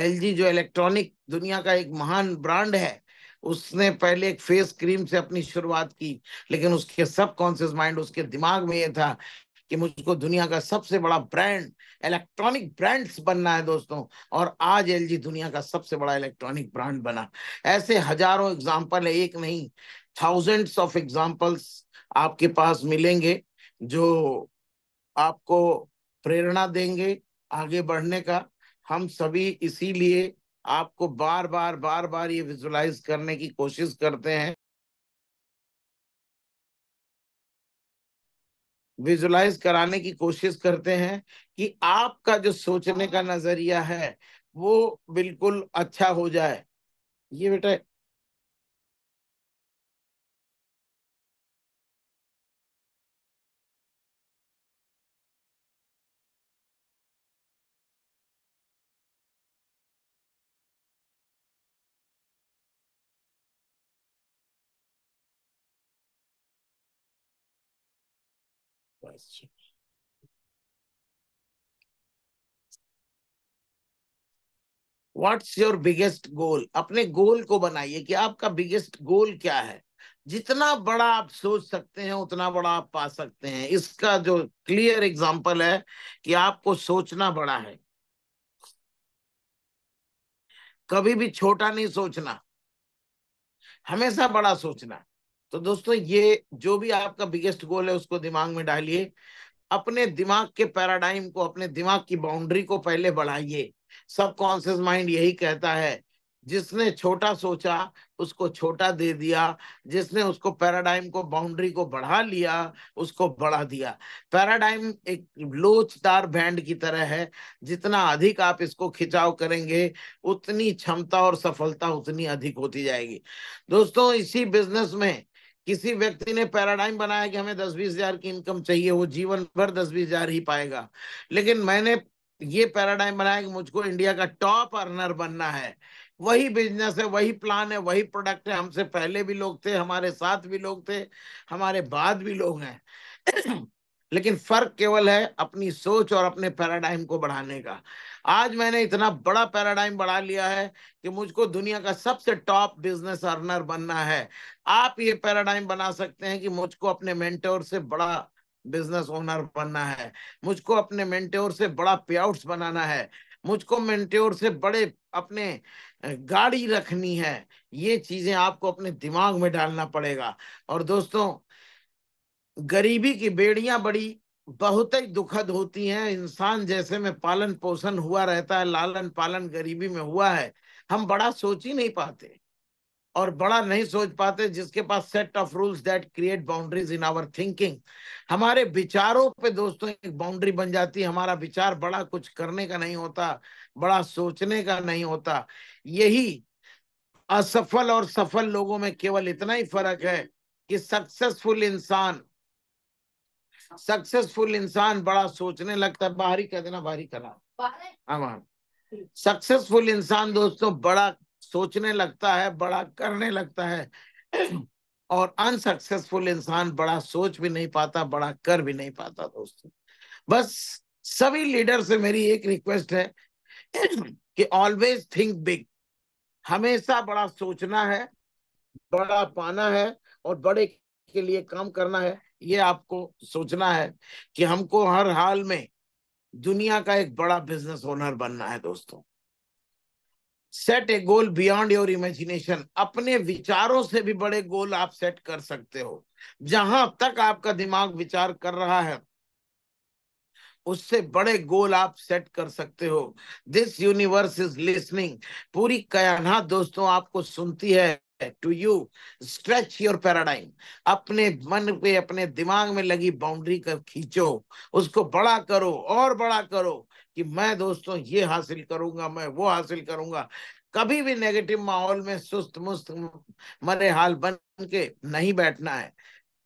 L G जो इलेक्ट्रॉनिक दुनिया का एक महान ब्रांड है उसने पहले एक फेस क्रीम से अपनी शुरुआत की लेकिन उसके सब कॉन्सियस माइंड उसके दिमाग में ये था कि मुझको दुनिया का सबसे बड़ा ब्रांड इलेक्ट्रॉनिक ब्रांड्स बनना है दोस्तों और आज एलजी दुनिया का सबसे बड़ा इलेक्ट्रॉनिक ब्रांड बना ऐसे हजारों एग्जाम्पल है एक नहीं थाउजेंड्स ऑफ एग्जाम्पल्स आपके पास मिलेंगे जो आपको प्रेरणा देंगे आगे बढ़ने का हम सभी इसीलिए आपको बार बार बार बार ये विजुलाइज करने की कोशिश करते हैं विजुलाइज कराने की कोशिश करते हैं कि आपका जो सोचने का नजरिया है वो बिल्कुल अच्छा हो जाए
ये बेटा question.
What's your biggest goal अपने गोल को बनाइए कि आपका बिगेस्ट गोल क्या है जितना बड़ा आप सोच सकते हैं उतना बड़ा आप पा सकते हैं इसका जो क्लियर एग्जाम्पल है कि आपको सोचना बड़ा है कभी भी छोटा नहीं सोचना हमेशा बड़ा सोचना तो दोस्तों ये जो भी आपका बिगेस्ट गोल है उसको दिमाग में डालिए अपने दिमाग के पैराडाइम को अपने दिमाग की बाउंड्री को पहले बढ़ाइए सबकॉन्शियस माइंड यही कहता है जिसने छोटा सोचा उसको छोटा दे दिया जिसने उसको पैराडाइम को बाउंड्री को बढ़ा लिया उसको बढ़ा दिया पैराडाइम एक लोचदार बैंड की तरह है जितना अधिक आप इसको खिंचाव करेंगे उतनी क्षमता और सफलता उतनी अधिक होती जाएगी दोस्तों इसी बिजनेस में किसी व्यक्ति ने पैराडाइम बनाया कि हमें दस बीस हजार की इनकम चाहिए वो जीवन भर दस बीस हजार ही पाएगा लेकिन मैंने ये पैराडाइम बनाया कि मुझको इंडिया का टॉप अर्नर बनना है वही बिजनेस है वही प्लान है वही प्रोडक्ट है हमसे पहले भी लोग थे हमारे साथ भी लोग थे हमारे बाद भी लोग हैं लेकिन फर्क केवल है अपनी सोच और अपने पैराडाइम को बढ़ाने का आज मैंने इतना बड़ा पैराडाइम बढ़ा लिया है कि मुझको दुनिया का सबसे टॉप बिजनेस अर्नर बनना है आप ये पैराडाइम बना सकते हैं कि मुझको अपने मेंटोर से बड़ा बिजनेस ओनर बनना है मुझको अपने मेंटोर से बड़ा पे बनाना है मुझको मेंटोर से बड़े अपने गाड़ी रखनी है ये चीजें आपको अपने दिमाग में डालना पड़ेगा और दोस्तों गरीबी की बेड़ियां बड़ी बहुत ही दुखद होती हैं इंसान जैसे में पालन पोषण हुआ रहता है लालन पालन गरीबी में हुआ है हम बड़ा सोच ही नहीं पाते और बड़ा नहीं सोच पाते जिसके पास set of rules that create boundaries in our thinking हमारे विचारों पे दोस्तों एक बाउंड्री बन जाती है हमारा विचार बड़ा कुछ करने का नहीं होता बड़ा सोचने का नहीं होता यही असफल और सफल लोगों में केवल इतना ही फर्क है कि सक्सेसफुल इंसान सक्सेसफुल इंसान बड़ा सोचने लगता है बाहरी कह देना बाहरी करना हाँ, हाँ। सक्सेसफुल इंसान दोस्तों बड़ा सोचने लगता है बड़ा करने लगता है और अनसक्सेसफुल इंसान बड़ा सोच भी नहीं पाता बड़ा कर भी नहीं पाता दोस्तों बस सभी लीडर से मेरी एक रिक्वेस्ट है कि ऑलवेज थिंक बिग हमेशा बड़ा सोचना है बड़ा पाना है और बड़े के लिए काम करना है ये आपको सोचना है कि हमको हर हाल में दुनिया का एक बड़ा बिजनेस ओनर बनना है दोस्तों set a goal beyond your imagination अपने विचारों से भी बड़े गोल आप सेट कर सकते हो जहां तक आपका दिमाग विचार कर रहा है उससे बड़े गोल आप सेट कर सकते हो दिस यूनिवर्स इज लिसनिंग पूरी कयाना दोस्तों आपको सुनती है to you stretch your paradigm अपने मन पे अपने दिमाग में लगी बाउंड्री का खींचो उसको बड़ा करो और बड़ा करो कि मैं दोस्तों ये हासिल करूंगा मैं वो हासिल करूंगा कभी भी नेगेटिव माहौल में सुस्त मुस्त मरे हाल बन के नहीं बैठना है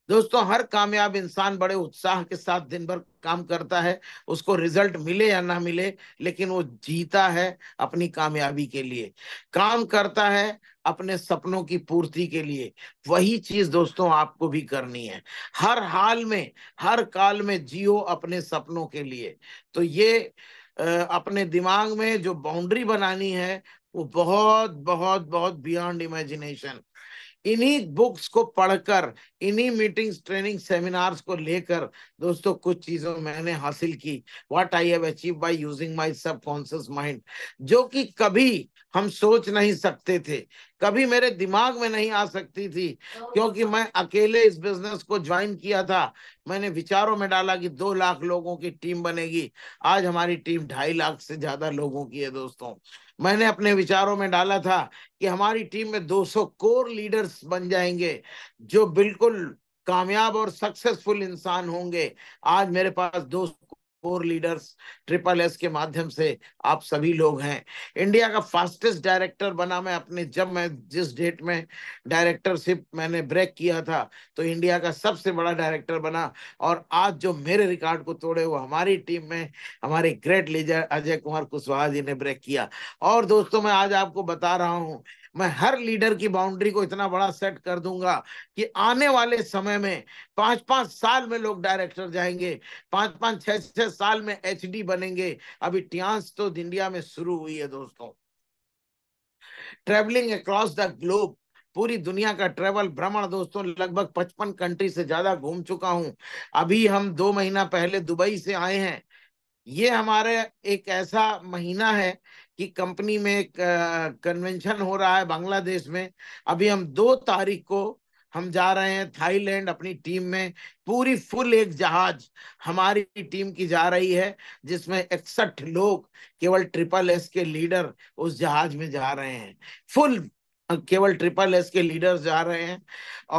दोस्तों हर कामयाब इंसान बड़े उत्साह के साथ दिन भर काम करता है उसको रिजल्ट मिले या ना मिले लेकिन वो जीता है अपनी कामयाबी के लिए काम करता है अपने सपनों की पूर्ति के लिए वही चीज दोस्तों आपको भी करनी है हर हाल में हर काल में जियो अपने सपनों के लिए तो ये अपने दिमाग में जो बाउंड्री बनानी है वो बहुत बहुत बहुत बियॉन्ड इमेजिनेशन इन्हीं बुक्स को पढ़कर इन्हीं मीटिंग्स ट्रेनिंग सेमिनार्स को लेकर दोस्तों कुछ चीजों मैंने हासिल की what I have achieve by using my subconscious mind जो कि कभी हम सोच नहीं सकते थे कभी मेरे दिमाग में नहीं आ सकती थी क्योंकि मैं अकेले इस बिजनेस को ज्वाइन किया था मैंने विचारों में डाला कि दो लाख लोगों की टीम बनेगी आज हमारी टीम ढाई लाख से ज्यादा लोगों की है दोस्तों मैंने अपने विचारों में डाला था कि हमारी टीम में 200 कोर लीडर्स बन जाएंगे जो बिल्कुल कामयाब और सक्सेसफुल इंसान होंगे आज मेरे पास 200 फोर लीडर्स ट्रिपल एस के माध्यम से आप सभी लोग हैं इंडिया का फास्टेस्ट डायरेक्टर बना मैं अपने जब मैं जिस डेट में डायरेक्टरशिप मैंने ब्रेक किया था तो इंडिया का सबसे बड़ा डायरेक्टर बना और आज जो मेरे रिकॉर्ड को तोड़े वो हमारी टीम में हमारे ग्रेट लीडर अजय कुमार कुशवाहा जी ने ब्रेक किया और दोस्तों मैं आज आपको बता रहा हूँ मैं हर लीडर की बाउंड्री को इतना बड़ा सेट कर दूंगा कि आने वाले समय में पांच पांच साल में लोग डायरेक्टर जाएंगे पांच पांच छह छह साल में एचडी बनेंगे अभी टियांस तो इंडिया में शुरू हुई है दोस्तों ट्रेवलिंग अक्रॉस द ग्लोब पूरी दुनिया का ट्रेवल भ्रमण दोस्तों लगभग पचपन कंट्री से ज्यादा घूम चुका हूं अभी हम दो महीना पहले दुबई से आए हैं ये हमारे एक ऐसा महीना है कि कंपनी में कन्वेंशन हो रहा है बांग्लादेश में अभी हम दो तारीख को हम जा रहे हैं थाईलैंड अपनी टीम में पूरी फुल एक जहाज हमारी टीम की जा रही है जिसमें इकसठ लोग केवल ट्रिपल एस के लीडर उस जहाज में जा रहे हैं फुल केवल ट्रिपल एस के लीडर्स जा रहे हैं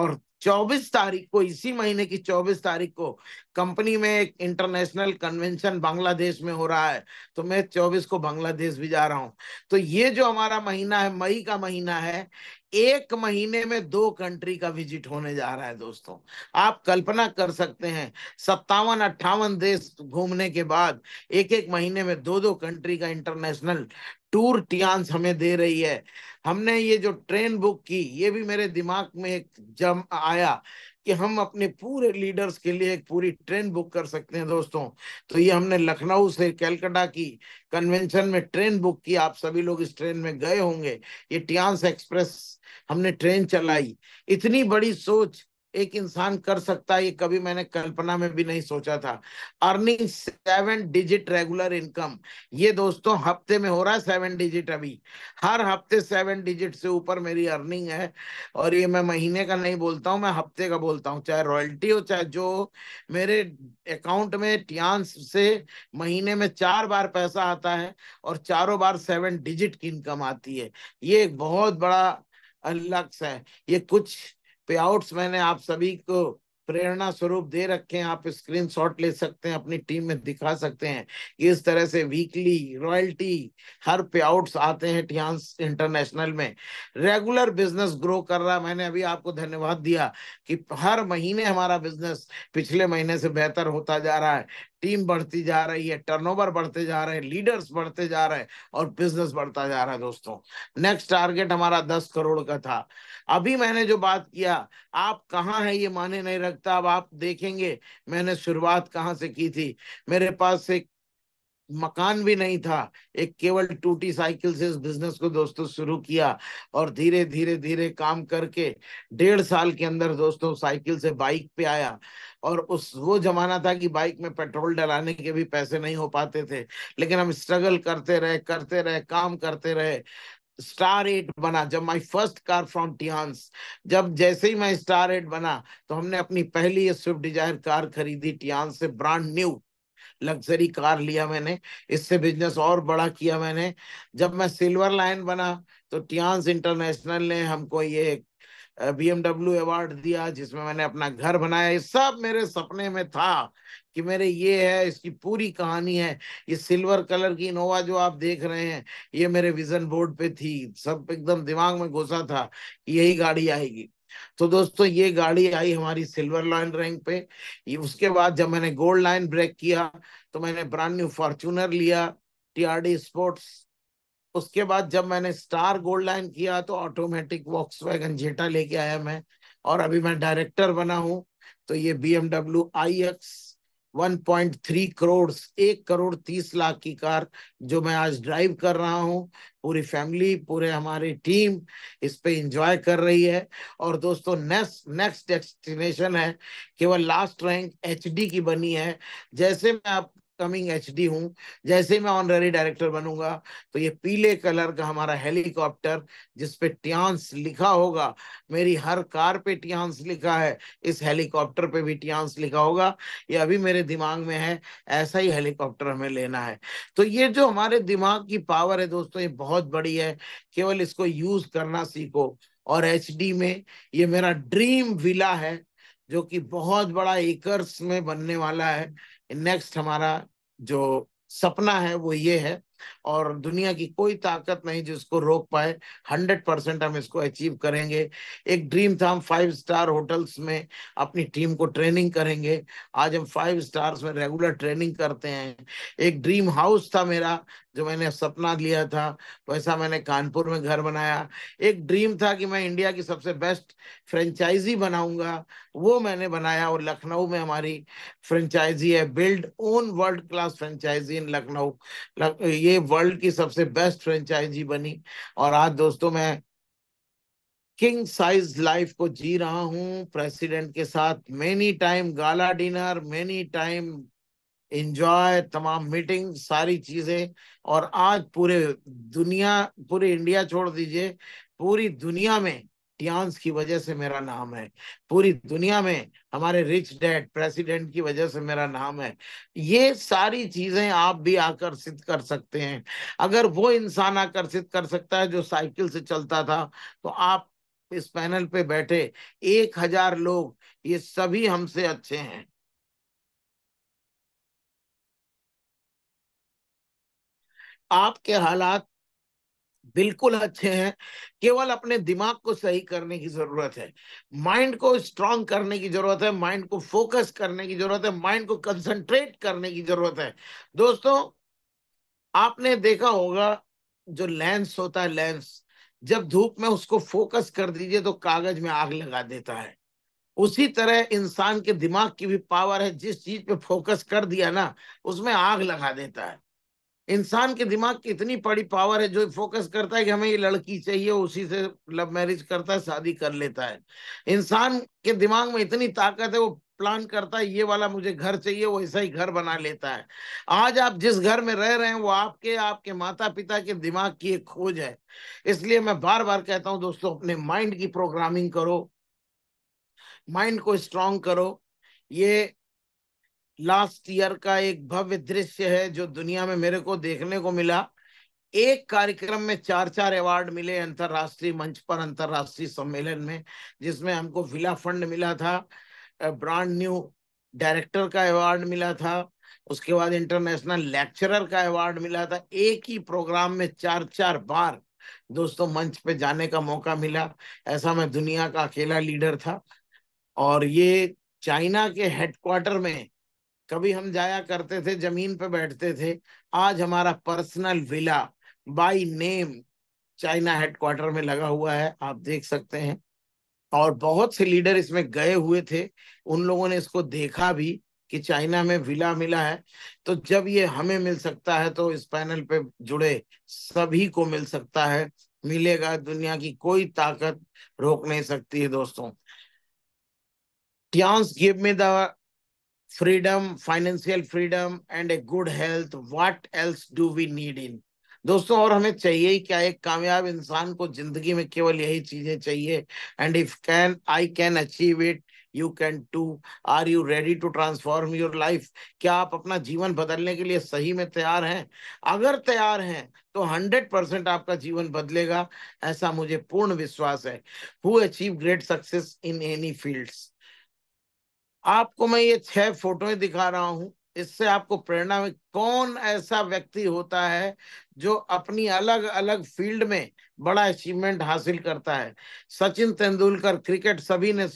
और 24 तारीख को इसी महीने की 24 तारीख को कंपनी में एक इंटरनेशनल कन्वेंशन बांग्लादेश में हो रहा है तो मैं 24 को बांग्लादेश भी जा रहा हूं तो ये जो हमारा महीना है मई का महीना है एक महीने में दो कंट्री का विजिट होने जा रहा है दोस्तों आप कल्पना कर सकते हैं सत्तावन अट्ठावन देश घूमने के बाद एक एक महीने में दो दो कंट्री का इंटरनेशनल टूर टियांस हमें दे रही है हमने ये जो ट्रेन बुक की ये भी मेरे दिमाग में एक जम आया कि हम अपने पूरे लीडर्स के लिए एक पूरी ट्रेन बुक कर सकते हैं दोस्तों तो ये हमने लखनऊ से कैलकटा की कन्वेंशन में ट्रेन बुक की आप सभी लोग इस ट्रेन में गए होंगे ये टियांस एक्सप्रेस हमने ट्रेन चलाई इतनी बड़ी सोच एक इंसान कर सकता है ये कभी मैंने कल्पना में भी नहीं सोचा था earning seven digit regular income ये दोस्तों हफ्ते में हो रहा है सेवन डिजिट अभी हर हफ्ते सेवन डिजिट से ऊपर मेरी अर्निंग है और ये मैं महीने का नहीं बोलता हूँ मैं हफ्ते का बोलता हूँ चाहे रॉयल्टी हो चाहे जो मेरे अकाउंट में टियांस से महीने में चार बार पैसा आता है और चारों बार सेवन डिजिट की इनकम आती है ये एक बहुत बड़ा लक्ष्य है ये कुछ पेआउट्स तो मैंने आप सभी को प्रेरणा स्वरूप दे रखे हैं आप स्क्रीन शॉट ले सकते हैं अपनी टीम में दिखा सकते हैं कि इस तरह से वीकली रॉयल्टी हर पे आउट्स आते हैं टियांस इंटरनेशनल में रेगुलर बिजनेस ग्रो कर रहा मैंने अभी आपको धन्यवाद दिया कि हर महीने हमारा बिजनेस पिछले महीने से बेहतर होता जा रहा है टीम बढ़ती जा रही है टर्नओवर बढ़ते जा रहे हैं लीडर्स बढ़ते जा रहे हैं और बिजनेस बढ़ता जा रहा है दोस्तों नेक्स्ट टारगेट हमारा दस करोड़ का था अभी मैंने जो बात किया आप कहाँ है ये माने नहीं रखता अब आप देखेंगे मैंने शुरुआत कहाँ से की थी मेरे पास एक मकान भी नहीं था एक केवल टूटी साइकिल से इस बिजनेस को दोस्तों शुरू किया और धीरे धीरे धीरे काम करके डेढ़ साल के अंदर दोस्तों साइकिल से बाइक पे आया और उस वो जमाना था कि बाइक में पेट्रोल डलाने के भी पैसे नहीं हो पाते थे लेकिन हम स्ट्रगल करते रहे करते रहे काम करते रहे स्टार एट बना जब my first car from Tiens जब जैसे ही मैं स्टार एट बना तो हमने अपनी पहली स्विफ्ट डिजायर कार खरीदी टियांस से ब्रांड न्यू लग्जरी कार लिया मैंने इससे बिजनेस और बड़ा किया मैंने जब मैं सिल्वर लाइन बना तो टियांस इंटरनेशनल ने हमको ये बीएमडब्ल्यू अवार्ड दिया जिसमें मैंने अपना घर बनाया ये सब मेरे सपने में था कि मेरे ये है इसकी पूरी कहानी है ये सिल्वर कलर की इनोवा जो आप देख रहे हैं ये मेरे विजन बोर्ड पे थी सब एकदम दिमाग में घुसा था यही गाड़ी आएगी तो दोस्तों ये गाड़ी आई हमारी सिल्वर लाइन रैंक पे ये उसके बाद जब मैंने गोल्ड लाइन ब्रेक किया तो मैंने ब्रांड न्यू फॉर्चूनर लिया टीआरडी स्पोर्ट्स उसके बाद जब मैंने स्टार गोल्ड लाइन किया तो ऑटोमेटिक वॉक्स वैगन जेटा लेके आया मैं और अभी मैं डायरेक्टर बना हूँ तो ये B MW I X 1.3 crore एक करोड़ तीस लाख की कार जो मैं आज ड्राइव कर रहा हूँ पूरी फैमिली पूरे हमारे टीम इस पे इंजॉय कर रही है और दोस्तों नेक्स्ट नेक्स्ट डेस्टिनेशन है केवल लास्ट रैंक एचडी की बनी है जैसे मैं आप कमिंग एच डी हूँ जैसे मैं ऑनररी डायरेक्टर बनूंगा तो ये पीले कलर का हमारा हेलीकॉप्टर जिसपे टियांस लिखा होगा मेरी हर कार पे टियांस लिखा है इस हेलीकॉप्टर पे भी टियांस लिखा होगा ये अभी मेरे दिमाग में है ऐसा ही हेलीकॉप्टर हमें लेना है तो ये जो हमारे दिमाग की पावर है दोस्तों ये बहुत बड़ी है केवल इसको यूज करना सीखो और एच में ये मेरा ड्रीम विला है जो कि बहुत बड़ा एकर्स में बनने वाला है नेक्स्ट हमारा जो सपना है वो ये है और दुनिया की कोई ताकत नहीं जिसको रोक पाए हंड्रेड परसेंट हम इसको अचीव करेंगे एक ड्रीम था हम फाइव स्टार होटल्स में अपनी टीम को ट्रेनिंग करेंगे आज हम फाइव स्टार्स में रेगुलर ट्रेनिंग करते हैं एक ड्रीम हाउस था मेरा जो मैंने सपना लिया था वैसा तो मैंने कानपुर में घर बनाया एक ड्रीम था कि मैं इंडिया की सबसे बेस्ट फ्रेंचाइजी बनाऊंगा वो मैंने बनाया और लखनऊ में हमारी फ्रेंचाइजी है build own world class franchisee in Lucknow ये वर्ल्ड की सबसे बेस्ट फ्रेंचाइजी बनी और आज दोस्तों मैं किंग साइज लाइफ को जी रहा हूँ प्रेसिडेंट के साथ many time gala dinner many time enjoy तमाम मीटिंग सारी चीजें और आज पूरे दुनिया पूरे इंडिया छोड़ दीजिए पूरी दुनिया में टियांस की वजह से मेरा नाम है पूरी दुनिया में हमारे रिच डैड प्रेसिडेंट की वजह से मेरा नाम है ये सारी चीजें आप भी आकर्षित कर सकते हैं अगर वो इंसान आकर्षित कर सकता है जो साइकिल से चलता था तो आप इस पैनल पे बैठे एक हजार लोग ये सभी हमसे अच्छे हैं आपके हालात बिल्कुल अच्छे हैं केवल अपने दिमाग को सही करने की जरूरत है माइंड को स्ट्रांग करने की जरूरत है माइंड को फोकस करने की जरूरत है माइंड को कंसंट्रेट करने की जरूरत है दोस्तों आपने देखा होगा जो लेंस होता है लेंस जब धूप में उसको फोकस कर दीजिए तो कागज में आग लगा देता है उसी तरह इंसान के दिमाग की भी पावर है जिस चीज पे फोकस कर दिया ना उसमें आग लगा देता है इंसान के दिमाग की इतनी बड़ी पावर है जो फोकस करता है कि हमें ये लड़की चाहिए उसी से लव मैरिज करता है शादी कर लेता है इंसान के दिमाग में इतनी ताकत है वो प्लान करता है ये वाला मुझे घर चाहिए वो ऐसा ही घर बना लेता है आज आप जिस घर में रह रहे हैं वो आपके आपके माता पिता के दिमाग की एक खोज है इसलिए मैं बार बार कहता हूं दोस्तों अपने माइंड की प्रोग्रामिंग करो माइंड को स्ट्रांग करो ये लास्ट ईयर का एक भव्य दृश्य है जो दुनिया में मेरे को देखने को मिला एक कार्यक्रम में चार चार अवार्ड मिले अंतरराष्ट्रीय मंच पर अंतरराष्ट्रीय सम्मेलन में जिसमें हमको विला फंड मिला था ब्रांड न्यू डायरेक्टर का अवार्ड मिला था उसके बाद इंटरनेशनल लेक्चरर का अवार्ड मिला था एक ही प्रोग्राम में चार चार बार दोस्तों मंच पे जाने का मौका मिला ऐसा मैं दुनिया का अकेला लीडर था और ये चाइना के हेडक्वार्टर में कभी हम जाया करते थे जमीन पे बैठते थे आज हमारा personal villa by name China headquarter में लगा हुआ है आप देख सकते हैं और बहुत से लीडर इसमें गए हुए थे उन लोगों ने इसको देखा भी कि चाइना में विला मिला है तो जब ये हमें मिल सकता है तो इस पैनल पे जुड़े सभी को मिल सकता है मिलेगा दुनिया की कोई ताकत रोक नहीं सकती है दोस्तों Tiens give me the freedom financial freedom and a good health What else do we need in दोस्तों और हमें चाहिए ही क्या एक कामयाब इंसान को जिंदगी में केवल यही चीजें चाहिए and if can I can achieve it you can too are you ready to transform your life क्या आप अपना जीवन बदलने के लिए सही में तैयार हैं अगर तैयार हैं तो हंड्रेड परसेंट आपका जीवन बदलेगा ऐसा मुझे पूर्ण विश्वास है who achieve great success in any fields आपको मैं ये छह फोटोएं दिखा रहा हूं इससे आपको प्रेरणा में कौन ऐसा व्यक्ति होता है जो अपनी अलग अलग फील्ड में बड़ा अचीवमेंट हासिल करता है सचिन तेंदुलकर क्रिकेट सभी ने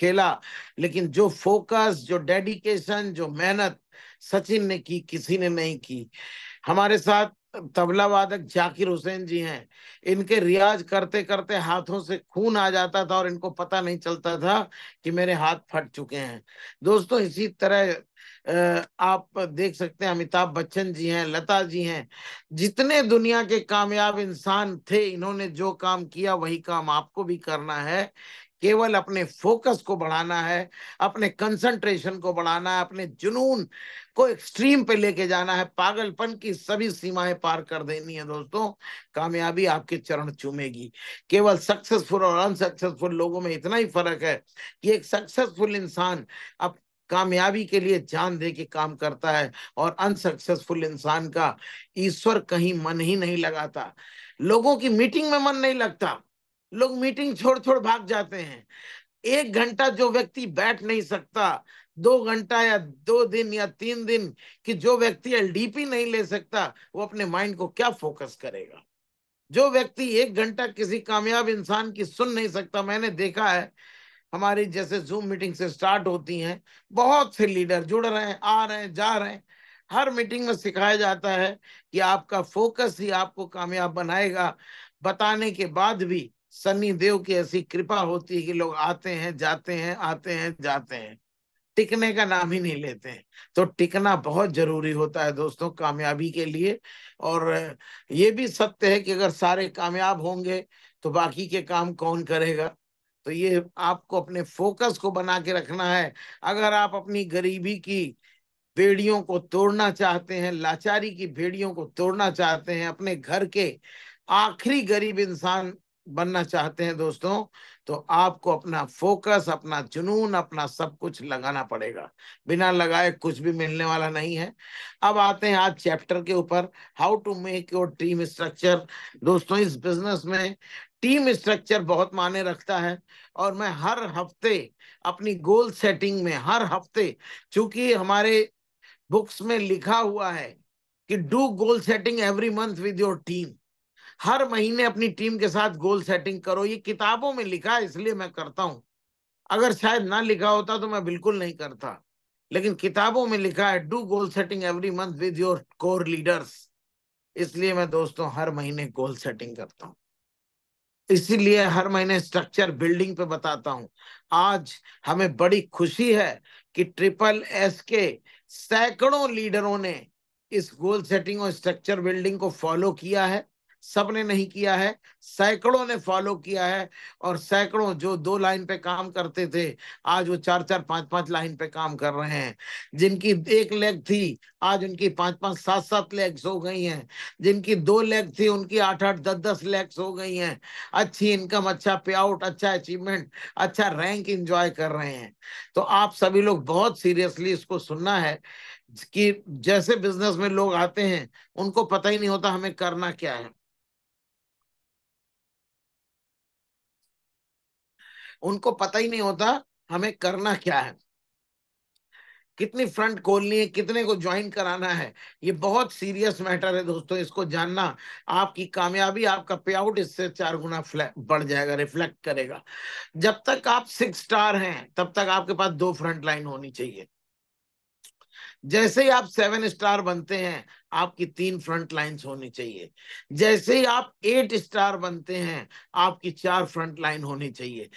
खेला लेकिन जो फोकस जो डेडिकेशन जो मेहनत सचिन ने की किसी ने नहीं की हमारे साथ तबला वादक जाकिर हुसैन जी हैं इनके रियाज करते करते हाथों से खून आ जाता था और इनको पता नहीं चलता था कि मेरे हाथ फट चुके हैं दोस्तों इसी तरह आप देख सकते हैं अमिताभ बच्चन जी हैं लता जी हैं जितने दुनिया के कामयाब इंसान थे इन्होंने जो काम किया वही काम आपको भी करना है केवल अपने फोकस को बढ़ाना है अपने कंसंट्रेशन को बढ़ाना है अपने जुनून को एक्सट्रीम पे लेके जाना है पागलपन की सभी सीमाएं पार कर देनी है दोस्तों कामयाबी आपके चरण चूमेगी केवल सक्सेसफुल और अनसक्सेसफुल लोगों में इतना ही फर्क है कि एक सक्सेसफुल इंसान अब कामयाबी के लिए जान दे के काम करता है और अनसक्सेसफुल इंसान का ईश्वर कहीं मन ही नहीं लगाता लोगों की मीटिंग में मन नहीं लगता लोग मीटिंग छोड़ छोड़ भाग जाते हैं एक घंटा जो व्यक्ति बैठ नहीं सकता दो घंटा या दो दिन या तीन दिन कि जो व्यक्ति एलडीपी नहीं ले सकता वो अपने माइंड को क्या फोकस करेगा जो व्यक्ति एक घंटा किसी कामयाब इंसान की सुन नहीं सकता मैंने देखा है हमारी जैसे जूम मीटिंग से स्टार्ट होती हैं बहुत से लीडर जुड़ रहे हैं आ रहे हैं जा रहे हैं हर मीटिंग में सिखाया जाता है कि आपका फोकस ही आपको कामयाब बनाएगा बताने के बाद भी सनी देव की ऐसी कृपा होती है कि लोग आते हैं जाते हैं आते हैं जाते हैं टिकने का नाम ही नहीं लेते हैं तो टिकना बहुत जरूरी होता है दोस्तों कामयाबी के लिए और ये भी सत्य है कि अगर सारे कामयाब होंगे तो बाकी के काम कौन करेगा तो ये आपको अपने फोकस को बना के रखना है अगर आप अपनी गरीबी की भेड़ियों को तोड़ना चाहते हैं लाचारी की भेड़ियों को तोड़ना चाहते हैं अपने घर के आखिरी गरीब इंसान बनना चाहते हैं दोस्तों तो आपको अपना फोकस अपना जुनून अपना सब कुछ लगाना पड़ेगा बिना लगाए कुछ भी मिलने वाला नहीं है अब आते हैं आज चैप्टर के ऊपर how to make your team structure दोस्तों इस बिजनेस में टीम स्ट्रक्चर बहुत माने रखता है और मैं हर हफ्ते अपनी गोल सेटिंग में हर हफ्ते चूंकि हमारे बुक्स में लिखा हुआ है कि do goal setting every month with your team हर महीने अपनी टीम के साथ गोल सेटिंग करो ये किताबों में लिखा है इसलिए मैं करता हूं अगर शायद ना लिखा होता तो मैं बिल्कुल नहीं करता लेकिन किताबों में लिखा है do goal setting every month with your core leaders इसलिए मैं दोस्तों हर महीने गोल सेटिंग करता हूँ इसीलिए हर महीने स्ट्रक्चर बिल्डिंग पे बताता हूँ आज हमें बड़ी खुशी है कि ट्रिपल एस के सैकड़ों लीडरों ने इस गोल सेटिंग और स्ट्रक्चर बिल्डिंग को फॉलो किया है सबने नहीं किया है सैकड़ों ने फॉलो किया है और सैकड़ों जो दो लाइन पे काम करते थे आज वो चार चार पांच पांच लाइन पे काम कर रहे हैं जिनकी एक लेग थी आज उनकी पांच पांच सात सात लेग्स हो गई हैं जिनकी दो लेग थी उनकी आठ आठ दस दस लेग्स हो गई हैं अच्छी इनकम अच्छा पे आउट अच्छा अचीवमेंट अच्छा रैंक इंजॉय कर रहे हैं तो आप सभी लोग बहुत सीरियसली इसको सुनना है कि जैसे बिजनेस में लोग आते हैं उनको पता ही नहीं होता हमें करना क्या है उनको पता ही नहीं होता हमें करना क्या है कितनी फ्रंट खोलनी है कितने को ज्वाइन कराना है ये बहुत सीरियस मैटर है दोस्तों इसको जानना आपकी कामयाबी आपका पे आउट इससे चार गुना बढ़ जाएगा रिफ्लेक्ट करेगा जब तक आप सिक्स स्टार हैं तब तक आपके पास दो फ्रंट लाइन होनी चाहिए जैसे ही आप सेवन स्टार बनते हैं आपकी तीन फ्रंट लाइन्स होनी चाहिए जैसे ही आप एट स्टार बनते हैं आपकी चार फ्रंट लाइन होनी चाहिए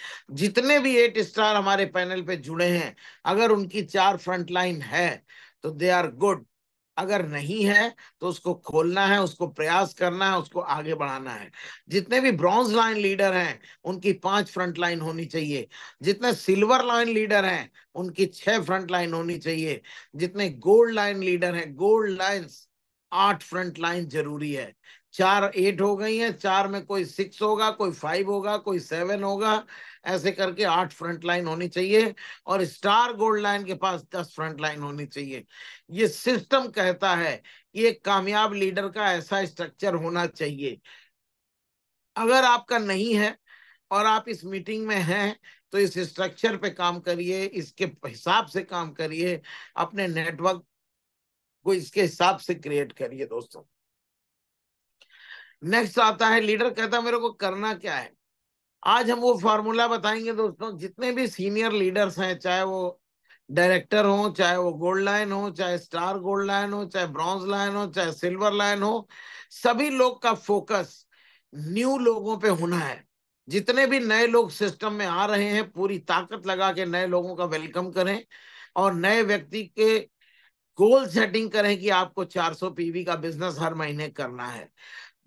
जितने भी एट स्टार हमारे पैनल पे जुड़े हैं अगर उनकी चार फ्रंट लाइन है तो दे आर गुड अगर नहीं है तो उसको खोलना है उसको प्रयास करना है उसको आगे बढ़ाना है जितने भी ब्रॉन्ज लाइन लीडर हैं उनकी पांच फ्रंट लाइन होनी चाहिए जितने सिल्वर लाइन लीडर हैं उनकी छह फ्रंट लाइन होनी चाहिए जितने गोल्ड लाइन लीडर हैं गोल्ड लाइन आठ फ्रंट लाइन जरूरी है चार एट हो गई है चार में कोई सिक्स होगा कोई फाइव होगा कोई सेवन होगा ऐसे करके आठ फ्रंट लाइन होनी चाहिए और स्टार गोल्ड लाइन के पास दस फ्रंट लाइन होनी चाहिए ये सिस्टम कहता है कि एक कामयाब लीडर का ऐसा स्ट्रक्चर होना चाहिए अगर आपका नहीं है और आप इस मीटिंग में हैं तो इस स्ट्रक्चर पे काम करिए इसके हिसाब से काम करिए अपने नेटवर्क को इसके हिसाब से क्रिएट करिए दोस्तों नेक्स्ट आता है लीडर कहता है मेरे को करना क्या है आज हम वो फार्मूला बताएंगे दोस्तों जितने भी सीनियर लीडर्स हैं चाहे वो डायरेक्टर हो चाहे वो गोल्ड लाइन हो चाहे स्टार गोल्ड लाइन हो चाहे ब्रॉन्ज लाइन हो चाहे सिल्वर लाइन हो सभी लोग का फोकस न्यू लोगों पे होना है जितने भी नए लोग सिस्टम में आ रहे हैं पूरी ताकत लगा के नए लोगों का वेलकम करें और नए व्यक्ति के गोल सेटिंग करें कि आपको 400 पीवी का बिजनेस हर महीने करना है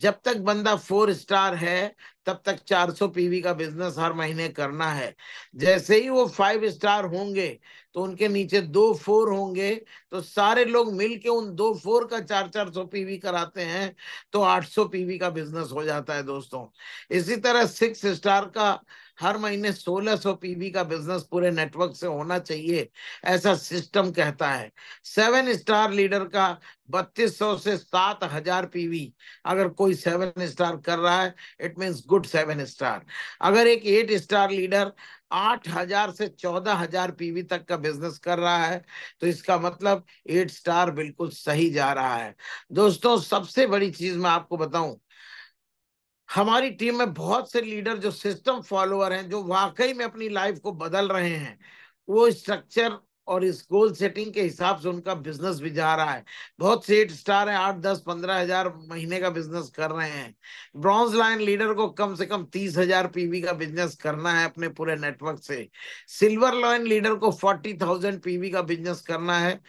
जब तक बंदा फोर स्टार है तब तक 400 पीवी का बिजनेस हर महीने करना है जैसे ही वो फाइव स्टार होंगे तो उनके नीचे दो फोर होंगे तो सारे लोग मिलके उन दो फोर का चार चार सौ पीवी कराते हैं तो 800 पीवी का बिजनेस हो जाता है दोस्तों इसी तरह सिक्स स्टार का हर महीने 1600 पीवी का बिजनेस पूरे नेटवर्क से होना चाहिए ऐसा सिस्टम कहता है सेवन स्टार लीडर का 3200 से 7000 पीवी अगर कोई सेवन स्टार कर रहा है it mean good seven star अगर एक एट स्टार लीडर आठ हजार से चौदह हजार पीवी तक का बिजनेस कर रहा है तो इसका मतलब एट स्टार बिल्कुल सही जा रहा है दोस्तों सबसे बड़ी चीज मैं आपको बताऊं हमारी टीम में बहुत से लीडर जो सिस्टम फॉलोअर हैं जो वाकई में अपनी लाइफ को बदल रहे हैं वो स्ट्रक्चर और इस गोल सेटिंग के हिसाब से उनका बिजनेस भी जा रहा है बहुत से एट स्टार है आठ दस पंद्रह हजार महीने का बिजनेस कर रहे हैं ब्रॉन्ज लाइन लीडर को कम से कम तीस हजार पीवी का बिजनेस करना है अपने पूरे नेटवर्क से सिल्वर लाइन लीडर को फोर्टी थाउजेंड पीवी का बिजनेस करना है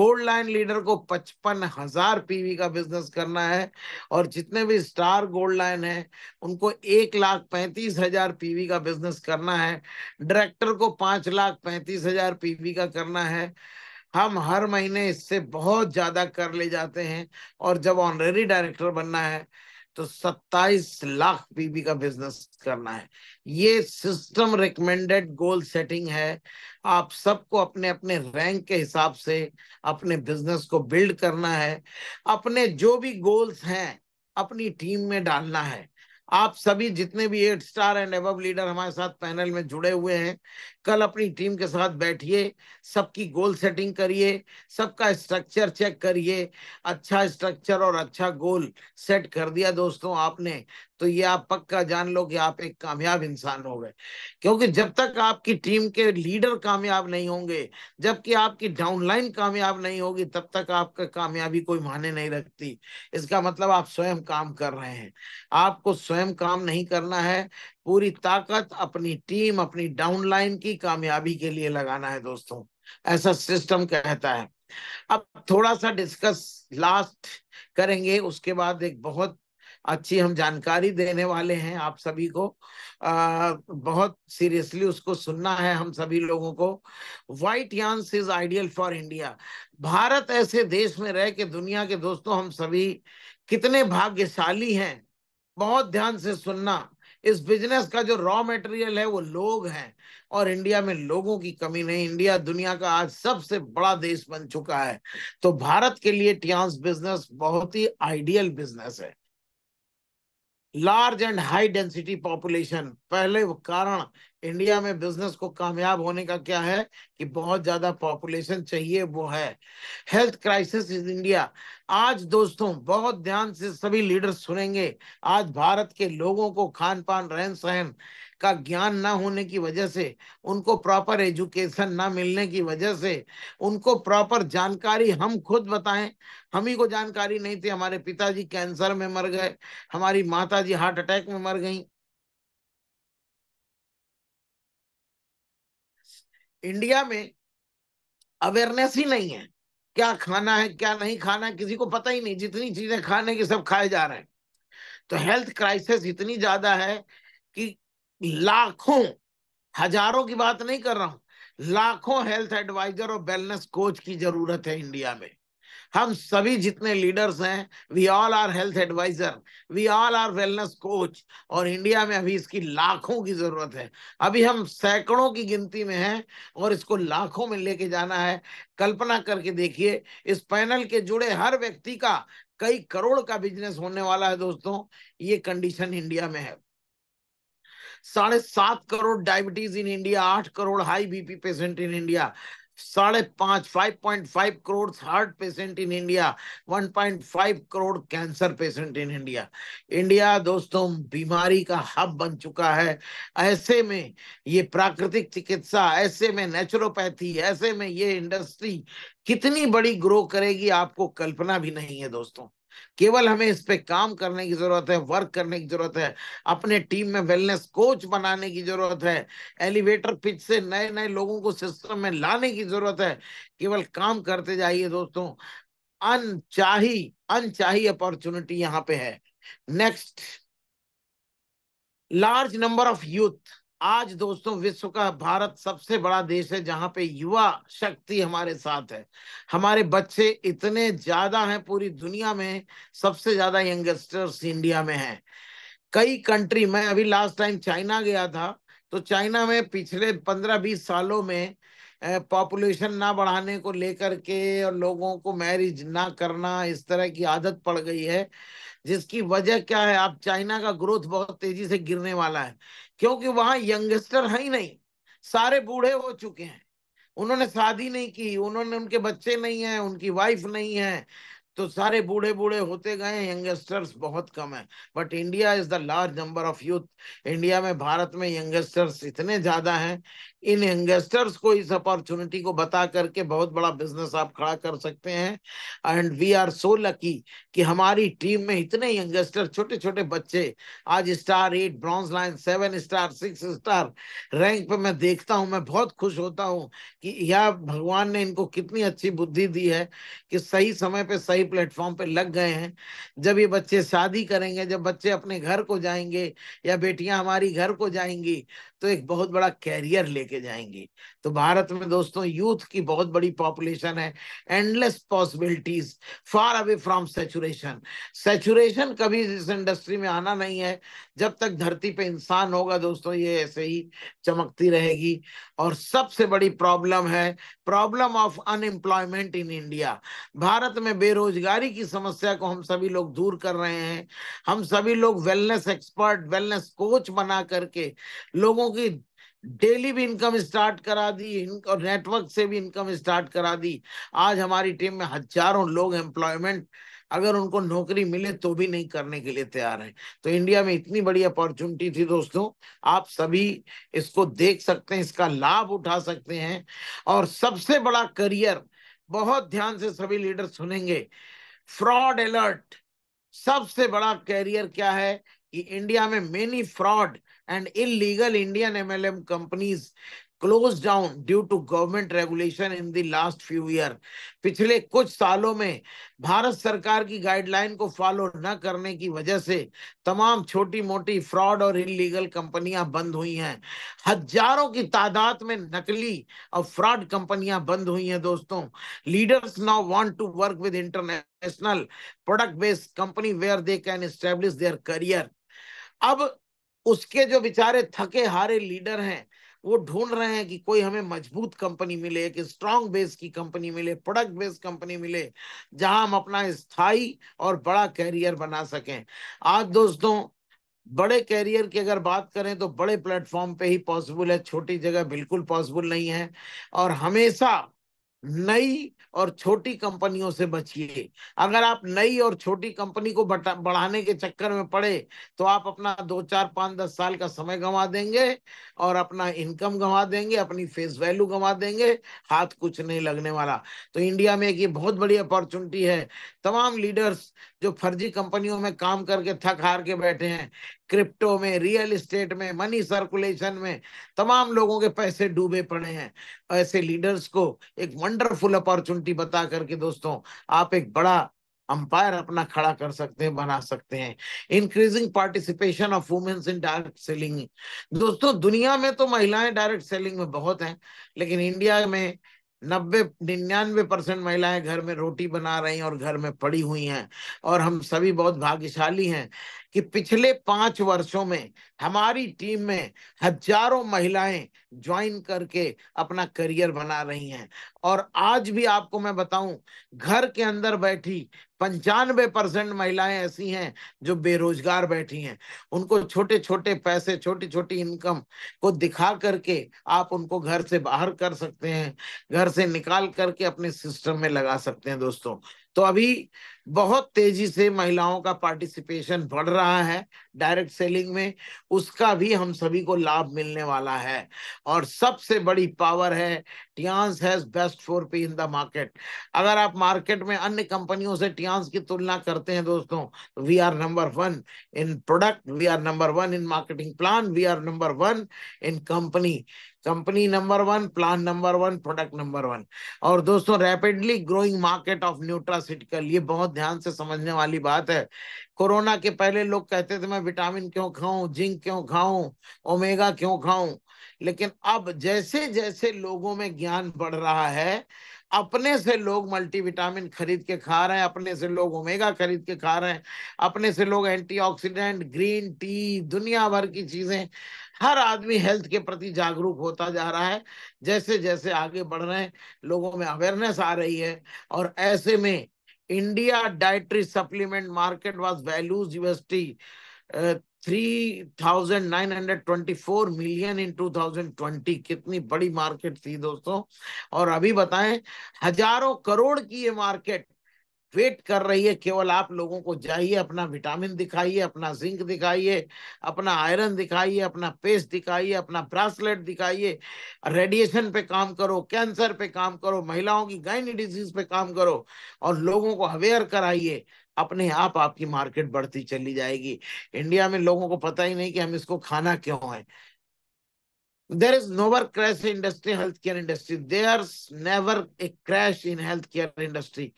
गोल्ड लाइन लीडर को पचपन हजार पीवी का बिजनेस करना है और जितने भी स्टार गोल्ड लाइन है उनको एक लाख पैंतीस हजार पीवी का बिजनेस करना है डायरेक्टर को पांच लाख पैंतीस हजार पीवी का करना है हम हर महीने इससे बहुत ज्यादा कर ले जाते हैं और जब ऑनरेरी डायरेक्टर बनना है तो 27 लाख पीबी का बिजनेस करना है ये सिस्टम रिकमेंडेड गोल सेटिंग है आप सबको अपने अपने रैंक के हिसाब से अपने बिजनेस को बिल्ड करना है अपने जो भी गोल्स हैं अपनी टीम में डालना है आप सभी जितने भी eight star and above leader हमारे साथ पैनल में जुड़े हुए हैं कल अपनी टीम के साथ बैठिए सबकी गोल सेटिंग करिए सबका स्ट्रक्चर चेक करिए अच्छा स्ट्रक्चर और अच्छा गोल सेट कर दिया दोस्तों आपने तो ये आप पक्का जान लो कि आप एक कामयाब इंसान हो गए क्योंकि जब तक आपकी टीम के लीडर कामयाब नहीं होंगे जबकि आपकी डाउनलाइन कामयाब नहीं होगी तब तक आपका कामयाबी कोई माने नहीं रखती इसका मतलब आप स्वयं काम कर रहे हैं आपको स्वयं स्वयं काम नहीं करना है पूरी ताकत अपनी टीम अपनी डाउनलाइन की कामयाबी के लिए लगाना है दोस्तों ऐसा सिस्टम कहता है अब थोड़ा सा डिस्कस लास्ट करेंगे उसके बाद एक बहुत अच्छी हम जानकारी देने वाले हैं आप सभी को आ, बहुत सीरियसली उसको सुनना है हम सभी लोगों को why Tiens is ideal for India Bharat ऐसे देश में रह के दुनिया के दोस्तों हम सभी कितने भाग्यशाली हैं बहुत ध्यान से सुनना इस बिजनेस का जो रॉ मटेरियल है वो लोग हैं और इंडिया में लोगों की कमी नहीं इंडिया दुनिया का आज सबसे बड़ा देश बन चुका है तो भारत के लिए टियांस बिजनेस बहुत ही आइडियल बिजनेस है large and high density population पहले कारण इंडिया में बिजनेस को कामयाब होने का क्या है कि बहुत ज्यादा पॉपुलेशन चाहिए वो है हेल्थ क्राइसिस इन इंडिया आज दोस्तों बहुत ध्यान से सभी लीडर सुनेंगे आज भारत के लोगों को खान पान रहन सहन का ज्ञान ना होने की वजह से उनको प्रॉपर एजुकेशन ना मिलने की वजह से उनको प्रॉपर जानकारी हम खुद बताएं हम ही को जानकारी नहीं थी हमारे पिताजी कैंसर में मर गए हमारी माताजी हार्ट अटैक में मर गई इंडिया में अवेयरनेस ही नहीं है क्या खाना है क्या नहीं खाना है किसी को पता ही नहीं जितनी चीजें खाने की सब खाए जा रहे हैं तो हेल्थ क्राइसिस इतनी ज्यादा है कि लाखों हजारों की बात नहीं कर रहा हूं लाखों हेल्थ एडवाइजर और वेलनेस कोच की जरूरत है इंडिया में हम सभी जितने लीडर्स हैं we all are health adviser we all are wellness coach और इंडिया में अभी इसकी लाखों की जरूरत है अभी हम सैकड़ों की गिनती में हैं और इसको लाखों में लेके जाना है कल्पना करके देखिए इस पैनल के जुड़े हर व्यक्ति का कई करोड़ का बिजनेस होने वाला है दोस्तों ये कंडीशन इंडिया में है साढ़े सात करोड़ डायबिटीज इन इंडिया आठ crore high BP patient in India साढ़े पांच five point five crore heart patient in India one point five crore cancer patient in India India दोस्तों बीमारी का हब बन चुका है ऐसे में ये प्राकृतिक चिकित्सा ऐसे में नेचुरोपैथी ऐसे में ये इंडस्ट्री कितनी बड़ी ग्रो करेगी आपको कल्पना भी नहीं है दोस्तों केवल हमें इस पे काम करने की जरूरत है वर्क करने की जरूरत है अपने टीम में वेलनेस कोच बनाने की जरूरत है एलिवेटर पिच से नए नए लोगों को सिस्टम में लाने की जरूरत है केवल काम करते जाइए दोस्तों अनचाही अनचाही अपॉर्चुनिटी यहाँ पे है next large number of youth आज दोस्तों विश्व का भारत सबसे बड़ा देश है जहाँ पे युवा शक्ति हमारे साथ है हमारे बच्चे इतने ज्यादा हैं पूरी दुनिया में सबसे ज्यादा यंगस्टर्स इंडिया में हैं कई कंट्री मैं अभी लास्ट टाइम चाइना गया था तो चाइना में पिछले पंद्रह बीस सालों में पॉपुलेशन ना बढ़ाने को लेकर के और लोगों को मैरिज ना करना इस तरह की आदत पड़ गई है जिसकी वजह क्या है आप चाइना का ग्रोथ बहुत तेजी से गिरने वाला है क्योंकि वहां यंगस्टर है ही नहीं सारे बूढ़े हो चुके हैं उन्होंने शादी नहीं की उन्होंने उनके बच्चे नहीं है उनकी वाइफ नहीं है तो सारे बूढ़े बूढ़े होते गए यंगस्टर्स बहुत कम है but India is the large number of youth India में भारत में यंगस्टर्स इतने ज्यादा हैं इन यंगस्टर्स को इस अपॉर्चुनिटी को बता करके बहुत बड़ा बिजनेस आप खड़ा कर सकते हैं and we are so lucky कि हमारी टीम में इतने यंगस्टर छोटे छोटे बच्चे आज star eight bronze line seven star six star rank पे मैं देखता हूँ मैं बहुत खुश होता हूँ कि यह भगवान ने इनको कितनी अच्छी बुद्धि दी है कि सही समय पर सही प्लेटफॉर्म पे लग गए हैं जब ये बच्चे शादी करेंगे जब बच्चे अपने घर को जाएंगे या बेटियाँ हमारी घर को जाएंगी तो एक बहुत बड़ा कैरियर लेके लेके जाएंगे तो भारत में दोस्तों यूथ की बहुत बड़ी पॉपुलेशन है endless possibilities far away from saturation saturation कभी इस इंडस्ट्री में आना नहीं है जब तक धरती पे इंसान होगा दोस्तों ये ऐसे ही चमकती रहेगी और सबसे बड़ी प्रॉब्लम है problem of unemployment in India Bharat में बेरोजगारी की समस्या को हम सभी लोग दूर कर रहे हैं हम सभी लोग वेलनेस एक्सपर्ट वेलनेस कोच बना करके लोगों की डेली भी इनकम स्टार्ट करा दी और नेटवर्क से भी इनकम स्टार्ट करा दी आज हमारी टीम में हजारों लोग एम्प्लॉयमेंट अगर उनको नौकरी मिले तो भी नहीं करने के लिए तैयार है तो इंडिया में इतनी बड़ी अपॉर्चुनिटी थी दोस्तों आप सभी इसको देख सकते हैं इसका लाभ उठा सकते हैं और सबसे बड़ा करियर बहुत ध्यान से सभी लीडर सुनेंगे फ्रॉड अलर्ट सबसे बड़ा करियर क्या है कि इंडिया में many fraud and illegal Indian MLM companies closed down due to government regulation in the last few year. पिछले कुछ सालों में भारत सरकार की गाइडलाइन को फॉलो न करने की वजह से तमाम छोटी मोटी फ्रॉड और इलीगल कंपनियां बंद हुई हैं हजारों की तादाद में नकली और फ्रॉड कंपनियां बंद हुई हैं दोस्तों leaders now want to work with international product based company where they can establish their career अब उसके जो बेचारे थके हारे लीडर हैं वो ढूंढ रहे हैं कि कोई हमें मजबूत कंपनी मिले एक स्ट्रांग बेस की कंपनी मिले प्रोडक्ट बेस कंपनी मिले जहां हम अपना स्थायी और बड़ा कैरियर बना सकें आज दोस्तों बड़े कैरियर की अगर बात करें तो बड़े प्लेटफॉर्म पे ही पॉसिबल है छोटी जगह बिल्कुल पॉसिबल नहीं है और हमेशा नई और छोटी कंपनियों से बचिए अगर आप नई और छोटी कंपनी को बढ़ाने के चक्कर में पड़े तो आप अपना दो चार पांच दस साल का समय गंवा देंगे और अपना इनकम गंवा देंगे अपनी फेस वैल्यू गंवा देंगे हाथ कुछ नहीं लगने वाला तो इंडिया में एक ये बहुत बड़ी अपॉर्चुनिटी है तमाम लीडर्स जो फर्जी कंपनियों में काम करके थक हार के बैठे हैं क्रिप्टो में रियल इस्टेट में मनी सर्कुलेशन में तमाम लोगों के पैसे डूबे पड़े हैं ऐसे लीडर्स को एक वंडरफुल अपॉर्चुनिटी बता करके दोस्तों आप एक बड़ा अंपायर अपना खड़ा कर सकते हैं बना सकते हैं increasing participation of womens in direct selling दोस्तों दुनिया में तो महिलाएं डायरेक्ट सेलिंग में बहुत हैं लेकिन इंडिया में नब्बे निन्यानवे परसेंट महिलाएं घर में रोटी बना रही हैं और घर में पड़ी हुई हैं और हम सभी बहुत भाग्यशाली हैं कि पिछले पांच वर्षों में हमारी टीम में हजारों महिलाएं ज्वाइन करके अपना करियर बना रही हैं और आज भी आपको मैं बताऊं घर के अंदर बैठी पंचानवे परसेंट महिलाएं ऐसी हैं जो बेरोजगार बैठी हैं उनको छोटे छोटे पैसे छोटी छोटी इनकम को दिखा करके आप उनको घर से बाहर कर सकते हैं घर से निकाल करके अपने सिस्टम में लगा सकते हैं दोस्तों तो अभी बहुत तेजी से महिलाओं का पार्टिसिपेशन बढ़ रहा है डायरेक्ट सेलिंग में उसका भी हम सभी को लाभ मिलने वाला है और सबसे बड़ी पावर है Tiens has best four P in the market अगर आप मार्केट में अन्य कंपनियों से टियांस की तुलना करते हैं दोस्तों तो we are number one in product we are number one in marketing plan we are number one in company company number one plan number one product number one और दोस्तों rapidly growing market of nutraceutical ये बहुत ध्यान से समझने वाली बात है कोरोना के पहले लोग कहते थे मैं विटामिन क्यों खाऊं जिंक क्यों खाऊं ओमेगा क्यों खाऊं लेकिन अब जैसे जैसे लोगों में ज्ञान बढ़ रहा है अपने से लोग मल्टीविटामिन खरीद के खा रहे हैं अपने से लोग ओमेगा खरीद के खा रहे हैं अपने से लोग एंटीऑक्सीडेंट ग्रीन टी दुनिया भर की चीजें हर आदमी हेल्थ के प्रति जागरूक होता जा रहा है जैसे जैसे आगे बढ़ रहे लोगों में अवेयरनेस आ रही है और ऐसे में India dietary supplement market was values UST four million in twenty कितनी बड़ी मार्केट थी दोस्तों और अभी बताएं हजारों करोड़ की ये मार्केट वेट कर रही है केवल आप लोगों को जाइए अपना विटामिन दिखाइए अपना जिंक दिखाइए अपना आयरन दिखाइए अपना पेस्ट दिखाइए अपना ब्रासलेट दिखाइए रेडिएशन पे काम करो कैंसर पे काम करो महिलाओं की गायनी डिजीज पे काम करो और लोगों को अवेयर कराइए अपने आप आपकी मार्केट बढ़ती चली जाएगी इंडिया में लोगों को पता ही नहीं कि हम इसको खाना क्यों है there is never crash industry healthcare industry there's never a crash in healthcare industry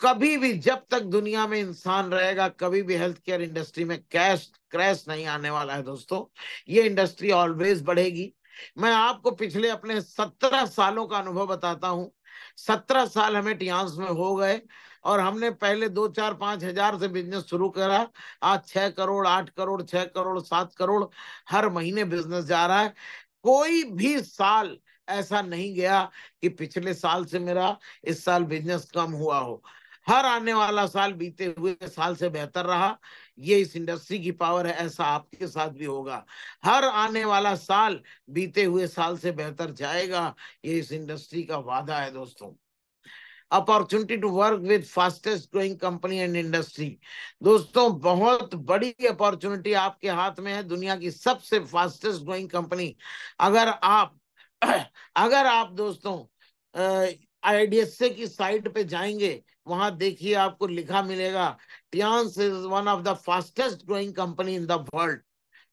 कभी भी जब तक दुनिया में इंसान रहेगा कभी भी हेल्थ केयर इंडस्ट्री में कैश क्रैश नहीं आने वाला है दोस्तों ये इंडस्ट्री ऑलवेज बढ़ेगी मैं आपको पिछले अपने सत्रह सालों का अनुभव बताता हूँ सत्रह साल हमें टियांस में हो गए और हमने पहले दो चार पांच हजार से बिजनेस शुरू करा आज छह करोड़ आठ करोड़ छह करोड़ सात करोड़ हर महीने बिजनेस जा रहा है कोई भी साल ऐसा नहीं गया कि पिछले साल से मेरा इस साल बिजनेस कम हुआ हो हर आने वाला साल बीते हुए साल से बेहतर रहा ये इस इंडस्ट्री की पावर है ऐसा आपके साथ भी होगा हर आने वाला साल बीते हुए साल से बेहतर जाएगा ये इस इंडस्ट्री का वादा है दोस्तों opportunity to work with fastest growing company and industry दोस्तों बहुत बड़ी अपॉर्चुनिटी आपके हाथ में है दुनिया की सबसे फास्टेस्ट ग्रोइंग कंपनी अगर आप अगर आप दोस्तों आईडीएसए की साइट पे जाएंगे वहां देखिए आपको लिखा मिलेगा Tiens is one of the fastest growing company in the world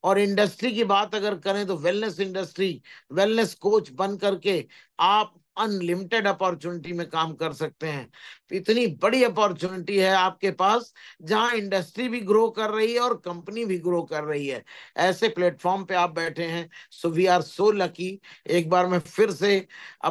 और इंडस्ट्री की बात अगर करें तो वेलनेस इंडस्ट्री वेलनेस कोच बन करके आप अनलिमिटेड अपॉर्चुनिटी में काम कर सकते हैं तो इतनी बड़ी अपॉर्चुनिटी है आपके पास जहां इंडस्ट्री भी ग्रो कर रही है और कंपनी भी ग्रो कर रही है ऐसे प्लेटफॉर्म पे आप बैठे हैं so we are so lucky एक बार मैं फिर से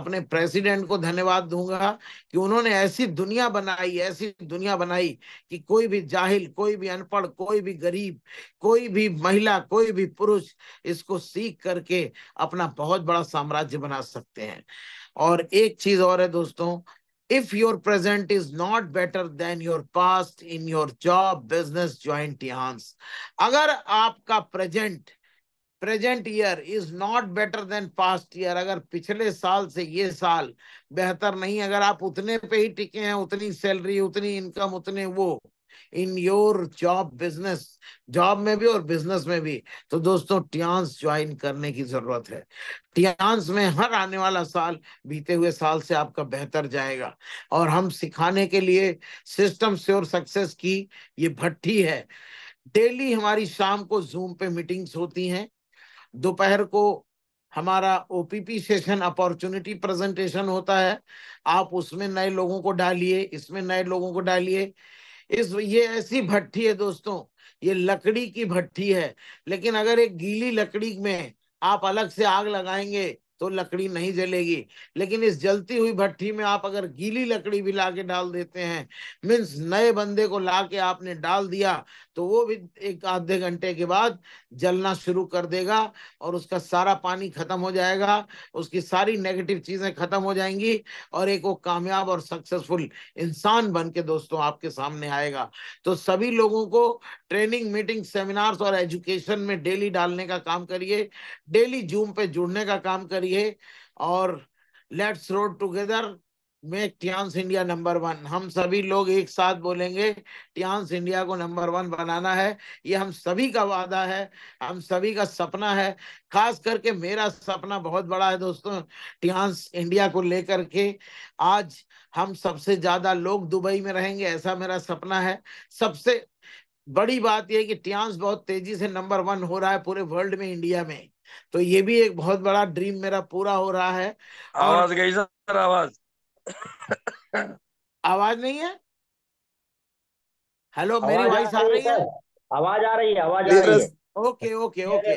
अपने प्रेसिडेंट को धन्यवाद दूंगा कि उन्होंने ऐसी दुनिया बनाई ऐसी दुनिया बनाई कि कोई भी जाहिल कोई भी अनपढ़ कोई भी गरीब कोई भी महिला कोई भी पुरुष इसको सीख करके अपना बहुत बड़ा साम्राज्य बना सकते हैं और एक चीज और है दोस्तों if your present is not better than your past in your job business joint अगर आपका present present year is not better than past year अगर पिछले साल से ये साल बेहतर नहीं अगर आप उतने पे ही टिके हैं उतनी सैलरी उतनी इनकम उतने वो in your job business job में भी और बिजनेस में भी तो दोस्तों टियांस ज्वाइन करने की जरूरत है टियांस में हर आने वाला साल बीते हुए साल से आपका बेहतर जाएगा और हम सिखाने के लिए सिस्टम से और सक्सेस की ये भट्टी है डेली हमारी शाम को जूम पे मीटिंग्स होती हैं दोपहर को हमारा ओपीपी सेशन अपॉर्चुनिटी प्रेजेंटेशन होता है आप उसमें नए लोगों को डालिए इसमें नए लोगों को डालिए इस ये ऐसी भट्टी है दोस्तों ये लकड़ी की भट्टी है लेकिन अगर एक गीली लकड़ी में आप अलग से आग लगाएंगे तो लकड़ी नहीं जलेगी लेकिन इस जलती हुई भट्टी में आप अगर गीली लकड़ी भी लाके डाल देते हैं मीन्स नए बंदे को लाके आपने डाल दिया तो वो भी एक आधे घंटे के बाद जलना शुरू कर देगा और उसका सारा पानी खत्म हो जाएगा उसकी सारी नेगेटिव चीजें खत्म हो जाएंगी और एक वो कामयाब और सक्सेसफुल इंसान बन के दोस्तों आपके सामने आएगा तो सभी लोगों को ट्रेनिंग मीटिंग सेमिनार्स और एजुकेशन में डेली डालने का काम करिए डेली जूम पे जुड़ने का काम करिए और let's road together make Tiens India number one हम सभी लोग एक साथ बोलेंगे टियांस इंडिया को नंबर वन बनाना है ये हम सभी का वादा है हम सभी का सपना है खास करके मेरा सपना बहुत बड़ा है दोस्तों टियांस इंडिया को लेकर के आज हम सबसे ज्यादा लोग दुबई में रहेंगे ऐसा मेरा सपना है सबसे बड़ी बात यह कि टियांस बहुत तेजी से नंबर वन हो रहा है पूरे वर्ल्ड में इंडिया में तो ये भी एक बहुत बड़ा ड्रीम मेरा पूरा हो रहा है आवाज और...
गई सर आवाज
आवाज नहीं है हेलो मेरी वॉइस आ रही है आवाज आ रही है आवाज आ रही है ओके ओके ओके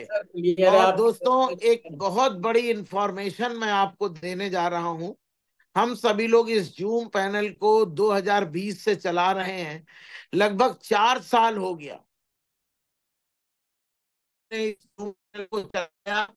दोस्तों एक बहुत बड़ी इंफॉर्मेशन मैं आपको देने जा रहा हूं हम सभी लोग इस जूम पैनल को 2020 से चला रहे हैं लगभग चार साल हो गया को चलाया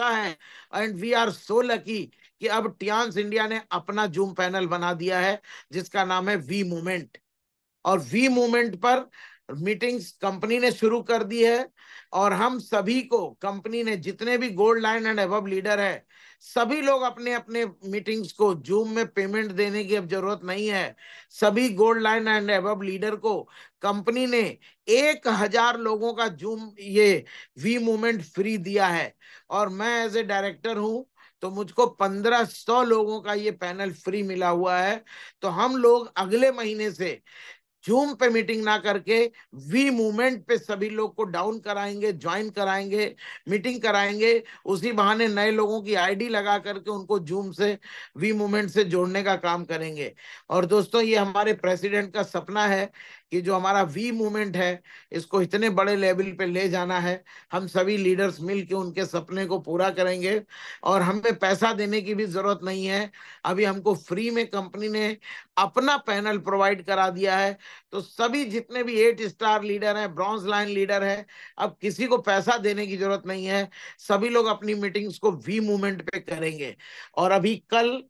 है and we are so lucky कि अब टियांस इंडिया ने अपना जूम पैनल बना दिया है जिसका नाम है वी मूवमेंट और वी मूवमेंट पर मीटिंग्स कंपनी ने शुरू कर दी है और हम सभी को कंपनी ने जितने भी gold line and above leader है सभी लोग अपने अपने मीटिंग्स को जूम में पेमेंट देने की अब जरूरत नहीं है सभी gold line and above leader को कंपनी ने एक हजार लोगों का जूम ये वी मूवमेंट फ्री दिया है और मैं एज ए डायरेक्टर हूँ तो मुझको पंद्रह सौ लोगों का ये पैनल फ्री मिला हुआ है तो हम लोग अगले महीने से जूम पे मीटिंग ना करके वी मूवमेंट पे सभी लोग को डाउन कराएंगे ज्वाइन कराएंगे मीटिंग कराएंगे उसी बहाने नए लोगों की आईडी लगा करके उनको जूम से वी मूवमेंट से जोड़ने का काम करेंगे और दोस्तों ये हमारे प्रेसिडेंट का सपना है कि जो हमारा वी मूवमेंट है इसको इतने बड़े लेवल पे ले जाना है हम सभी लीडर्स मिल के उनके सपने को पूरा करेंगे और हमें पैसा देने की भी जरूरत नहीं है अभी हमको फ्री में कंपनी ने अपना पैनल प्रोवाइड करा दिया है तो सभी जितने भी एट स्टार लीडर हैं ब्रॉन्ज लाइन लीडर है अब किसी को पैसा देने की जरूरत नहीं है सभी लोग अपनी मीटिंग्स को वी मूवमेंट पे करेंगे और अभी कल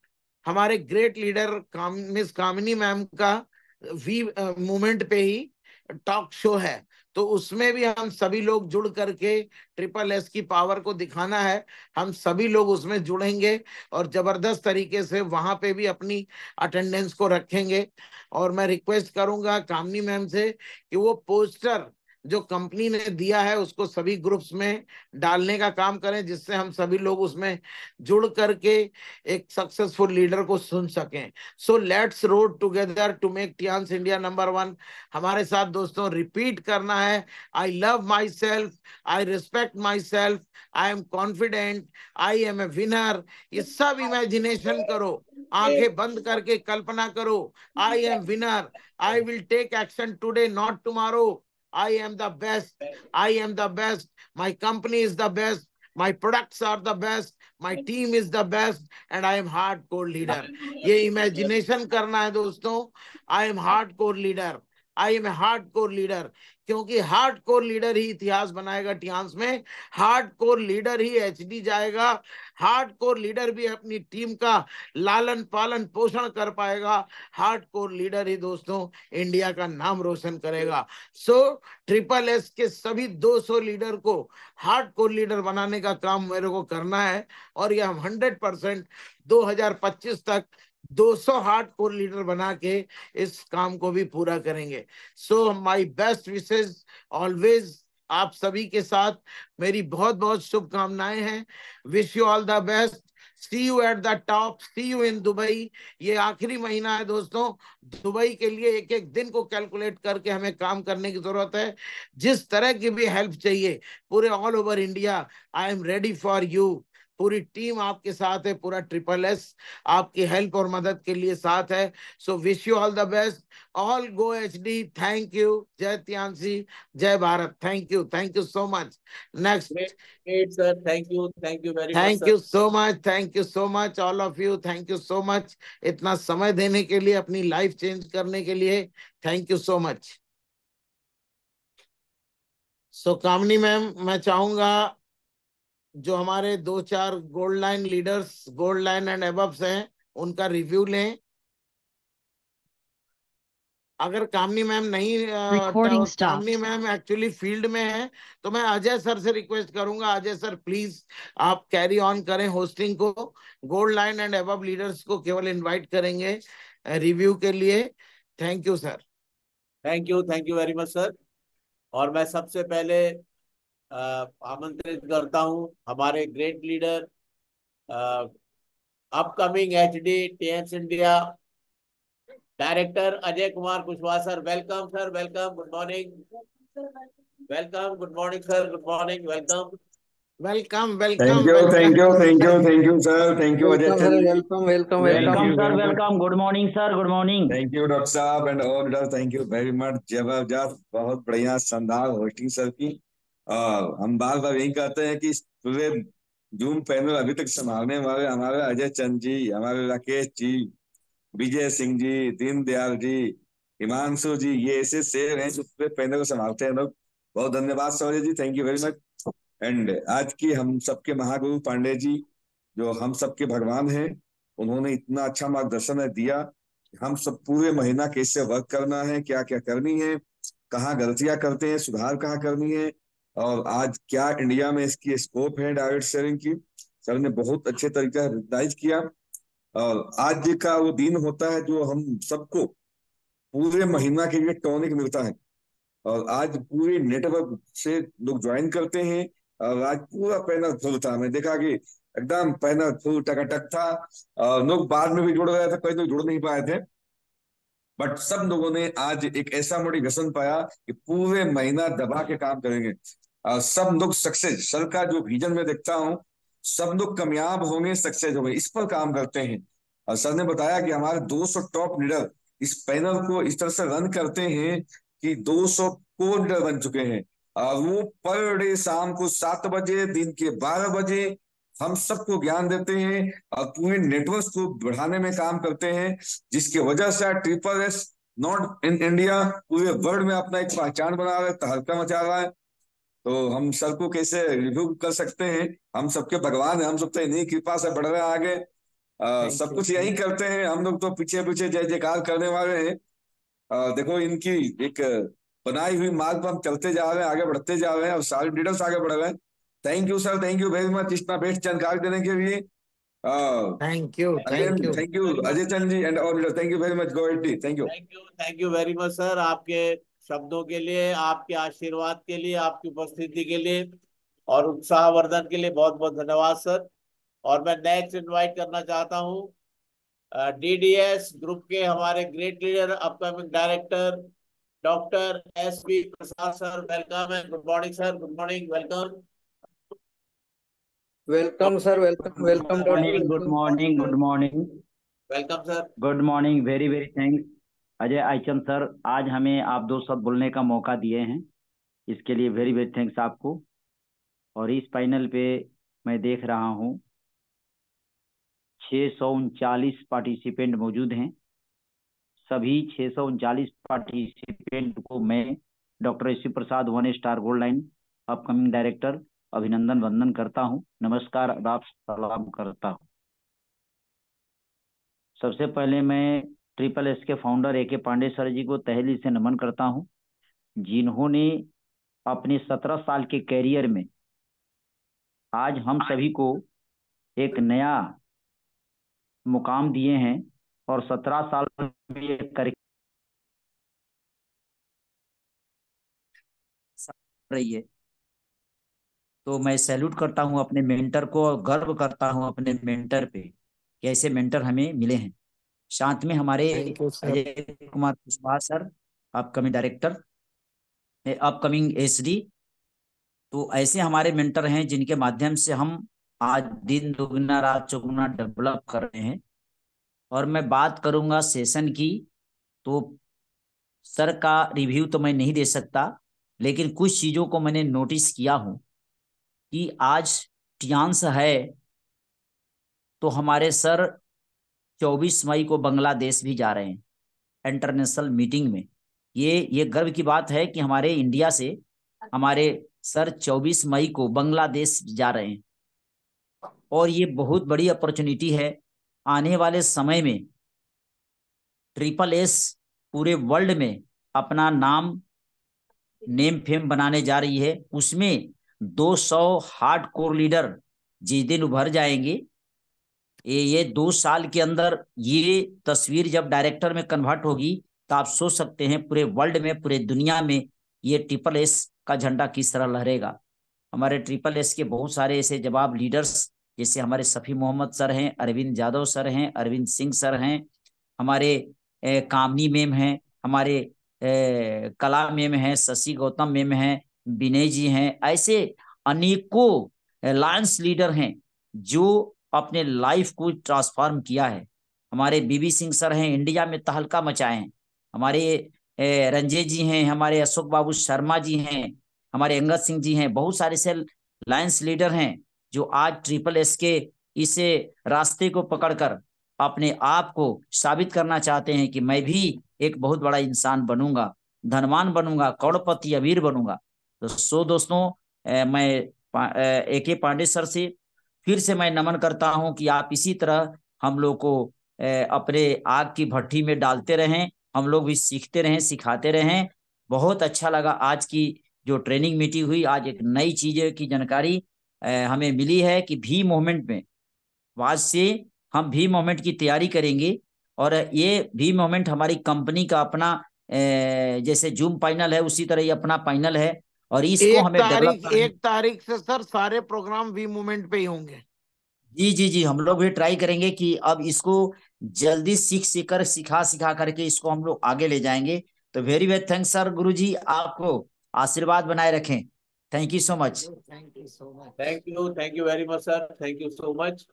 हमारे ग्रेट लीडर काम मिस कामिनी मैम का वी मूवमेंट पे ही टॉक शो है तो उसमें भी हम सभी लोग जुड़ करके ट्रिपल एस की पावर को दिखाना है हम सभी लोग उसमें जुड़ेंगे और जबरदस्त तरीके से वहां पे भी अपनी अटेंडेंस को रखेंगे और मैं रिक्वेस्ट करूंगा कामनी मैम से कि वो पोस्टर जो कंपनी ने दिया है उसको सभी ग्रुप्स में डालने का काम करें जिससे हम सभी लोग उसमें जुड़ करके एक सक्सेसफुल लीडर को सुन सकें so let's road together to make Tiens India number one हमारे साथ दोस्तों रिपीट करना है I love myself I respect myself I am confident I am a winner ये सब इमेजिनेशन करो आंखें बंद करके कल्पना करो I am winner I will take action today not tomorrow I am the best. I am the best. My company is the best. My products are the best. My team is the best. And I am hardcore leader. ये imagination करना है दोस्तों. I am hardcore leader. I am a hardcore leader क्योंकि hardcore leader ही इतिहास बनाएगा Tiens में hardcore leader ही एच जाएगा हार्ड कोर लीडर भी अपनी टीम का लालन पालन पोषण कर पाएगा हार्ड कोर लीडर ही दोस्तों इंडिया का नाम रोशन करेगा सो ट्रिपल एस के सभी 200 लीडर को हार्ड कोर लीडर बनाने का काम मेरे को करना है और यह हम हंड्रेड परसेंट तक 200 हार्ट कोर लीडर बना के इस काम को भी पूरा करेंगे सो माई बेस्ट विशेष ऑलवेज आप सभी के साथ मेरी बहुत बहुत शुभकामनाएं हैं wish you all the best see you at the top see you in Dubai ये आखिरी महीना है दोस्तों दुबई के लिए एक एक दिन को कैलकुलेट करके हमें काम करने की जरूरत है जिस तरह की भी हेल्प चाहिए पूरे all over India I am ready for you पूरी टीम आपके साथ है पूरा ट्रिपल एस आपकी हेल्प और मदद के लिए साथ है so wish you all the best all go H D thank you जय त्यांशी जय Bharat thank you thank you so much next sir thank you
thank you very thank you
so much thank you so much all of you thank you so much इतना समय देने के लिए अपनी life change करने के लिए thank you so much so Kamini ma'am मैं चाहूंगा जो हमारे दो चार gold line leaders gold line and एबब्स हैं उनका रिव्यू लें अगर कामनी मैम नहीं तो कामनी मैम एक्चुअली फील्ड में है तो मैं अजय सर से रिक्वेस्ट करूंगा अजय सर प्लीज आप कैरी ऑन करें होस्टिंग को गोल्ड लाइन एंड एबब लीडर्स को केवल इनवाइट करेंगे
रिव्यू के लिए thank you sir thank you thank you very much sir और मैं सबसे पहले आमंत्रित करता हूं हमारे great leader upcoming H D Tiens India director Ajay Kumar Kushwaha sir welcome sir welcome good morning welcome good morning sir good morning welcome welcome welcome thank you thank you thank you thank
you sir thank you Ajay sir welcome
welcome welcome sir welcome
good morning sir good morning thank you doctor साहब and all doctor thank you very much जबरदस्त बहुत बढ़िया शानदार hosting sir की और हम बार बार यही कहते हैं कि पूरे जूम पैनल अभी तक संभालने वाले हमारे अजय चंद जी हमारे राकेश जी विजय सिंह जी दीनदयाल जी हिमांशु जी ये ऐसे शेर हैं जो पूरे पैनल को संभालते हैं लोग बहुत धन्यवाद Shaurya ji thank you very much and आज की हम सबके महागुरु पांडे जी जो हम सबके भगवान हैं उन्होंने इतना अच्छा मार्गदर्शन है दिया हम सब पूरे महीना कैसे वर्क करना है क्या क्या करनी है कहाँ गलतियां करते हैं सुधार कहाँ करनी है और आज क्या इंडिया में इसकी स्कोप है डायरेक्ट शेयरिंग की सर ने बहुत अच्छे तरीके से रिप्लाइज किया और आज का वो दिन होता है जो हम सबको पूरे महीना के लिए टॉनिक मिलता है और आज पूरे नेटवर्क से लोग ज्वाइन करते हैं और आज पूरा पैनल फुल था मैं देखा कि एकदम पैनल फुल टकाटक था और लोग बाद में भी जुड़ गए थे कई लोग तो जुड़ नहीं पाए थे बट सब लोगों ने आज एक ऐसा मोटिवेशन पाया कि पूरे महीना दबा के काम करेंगे सब दुख सक्सेस सर का जो विजन में देखता हूँ सब लोग कामयाब होंगे सक्सेस होंगे इस पर काम करते हैं और सर ने बताया कि हमारे 200 टॉप लीडर इस पैनल को इस तरह से रन करते हैं कि 200 को लीडर बन चुके हैं और वो पर डे शाम को सात बजे दिन के बारह बजे हम सबको ज्ञान देते हैं और पूरे नेटवर्क को बढ़ाने में काम करते हैं जिसकी वजह से triple S not in India पूरे वर्ल्ड में अपना एक पहचान बना रहा है तहलका मचा रहा है तो हम सबको कैसे रिव्यू कर सकते हैं हम सबके भगवान है हम सब तो इन्हीं कृपा से बढ़ रहे आगे आ, सब कुछ यही करते हैं हम लोग तो पीछे पीछे जय जयकार करने वाले हैं आ, देखो इनकी एक बनाई हुई मार्ग पर हम चलते जा रहे हैं आगे बढ़ते जा रहे हैं और सारे लीडर्स आगे बढ़ रहे हैं thank you sir thank you very much इतना बेस्ट जानकारी देने के लिए thank you thank you Ajay Chand ji and all leader thank you very much much thank you thank you
thank you very much sir आपके शब्दों के लिए आपके आशीर्वाद के लिए आपकी उपस्थिति के लिए और उत्साह वर्धन के लिए बहुत बहुत धन्यवाद सर और मैं नेक्स्ट इनवाइट करना चाहता हूँ डीडीएस ग्रुप के हमारे great leader upcoming director doctor S P Prasad sir welcome है good morning sir good morning welcome welcome sir welcome welcome good morning good morning welcome sir good
morning very very thanks Ajay आईचंद sir आज हमें आप दो शब्द बोलने का मौका दिए हैं इसके लिए वेरी वेरी थैंक्स आपको और इस पैनल पे मैं देख रहा हूँ छः सौ उनचालीस पार्टिसिपेंट मौजूद हैं सभी छः सौ उनचालीस पार्टिसिपेंट को मैं doctor Shiv Prasad one star gold line upcoming director अभिनंदन वंदन करता हूँ नमस्कार सलाम करता हूँ सबसे पहले मैं ट्रिपल एस के founder A K Pandey sir जी को तहली से नमन करता हूँ जिन्होंने अपने सत्रह साल के कैरियर में आज हम सभी को एक नया मुकाम दिए हैं और सत्रह साल में कर रही है तो मैं सैल्यूट करता हूँ अपने मेंटर को और गर्व करता हूँ अपने मेंटर पे कैसे मेंटर हमें मिले हैं साथ में हमारे Ajay Kumar Kushwaha sir upcoming director upcoming D तो ऐसे हमारे मेंटर हैं जिनके माध्यम से हम आज दिन दोगुना रात चौगुना डेवलप कर रहे हैं और मैं बात करूंगा सेशन की तो सर का रिव्यू तो मैं नहीं दे सकता लेकिन कुछ चीज़ों को मैंने नोटिस किया हूं कि आज टियांस है तो हमारे सर 24 मई को बांग्लादेश भी जा रहे हैं इंटरनेशनल मीटिंग में ये ये गर्व की बात है कि हमारे इंडिया से हमारे सर 24 मई को बांग्लादेश जा रहे हैं और ये बहुत बड़ी अपॉर्चुनिटी है आने वाले समय में ट्रिपल एस पूरे वर्ल्ड में अपना नाम नेम फेम बनाने जा रही है उसमें 200 हार्ड कोर लीडर जिस दिन उभर जाएंगे ये ये दो साल के अंदर ये तस्वीर जब डायरेक्टर में कन्वर्ट होगी तो आप सोच सकते हैं पूरे वर्ल्ड में पूरे दुनिया में ये ट्रिपल एस का झंडा किस तरह लहरेगा हमारे ट्रिपल एस के बहुत सारे ऐसे जवाब लीडर्स जैसे हमारे सफ़ी मोहम्मद सर हैं अरविंद यादव सर हैं अरविंद सिंह सर हैं हमारे ए, कामनी मेम हैं हमारे ए, कला मेम हैं शशि गौतम मेम हैं विनय जी हैं ऐसे अनेकों लायंस लीडर हैं जो अपने लाइफ को ट्रांसफॉर्म किया है हमारे बीबी सिंह सर हैं इंडिया में तहलका मचाए हैं हमारे रंजे जी हैं हमारे अशोक बाबू शर्मा जी हैं हमारे अंगद सिंह जी हैं बहुत सारे से लाइंस लीडर हैं जो आज ट्रिपल एस के इस रास्ते को पकड़कर अपने आप को साबित करना चाहते हैं कि मैं भी एक बहुत बड़ा इंसान बनूंगा धनवान बनूंगा करोड़पति अमीर बनूंगा तो सो दोस्तों मैं ए के पांडे सर से फिर से मैं नमन करता हूं कि आप इसी तरह हम लोग को अपने आग की भट्टी में डालते रहें हम लोग भी सीखते रहें सिखाते रहें बहुत अच्छा लगा आज की जो ट्रेनिंग मीटिंग हुई आज एक नई चीज़ की जानकारी हमें मिली है कि भी मोमेंट में आज से हम भी मोमेंट की तैयारी करेंगे और ये भी मोमेंट हमारी कंपनी का अपना जैसे जूम पाइनल है उसी तरह ये अपना पाइनल है और इसको एक हमें तारीख एक
तारीख से सर सारे प्रोग्राम वी मूवमेंट पे ही
होंगे जी जी जी हम लोग भी ट्राई करेंगे कि अब इसको जल्दी सीख सीख कर सिखा सिखा करके इसको हम लोग आगे ले जाएंगे तो वेरी वेरी थैंक्स सर गुरु जी आपको आशीर्वाद बनाए रखें thank you so much
thank you so much thank you thank you very much sir thank you so much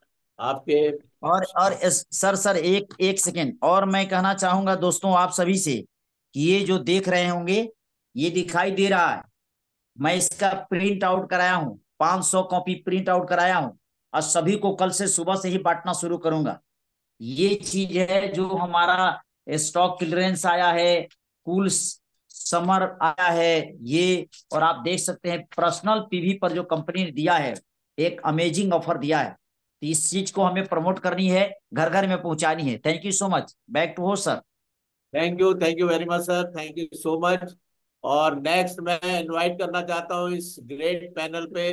आपके और और सर सर एक एक सेकेंड और
मैं कहना चाहूंगा दोस्तों आप सभी से कि ये जो देख रहे होंगे ये दिखाई दे रहा है मैं इसका प्रिंट आउट कराया हूँ 500 कॉपी प्रिंट आउट कराया हूँ और सभी को कल से सुबह से ही बांटना शुरू करूंगा ये चीज है जो हमारा स्टॉक क्लियरेंस आया है कुल समर आया है ये और आप देख सकते हैं पर्सनल पीवी पर जो कंपनी ने दिया है एक अमेजिंग ऑफर दिया है तो इस चीज को हमें प्रमोट करनी है घर घर में पहुंचानी है thank you so much back
to हो sir thank you thank you very much sir thank you so much और नेक्स्ट मैं इनवाइट करना चाहता हूँ इस ग्रेट पैनल पे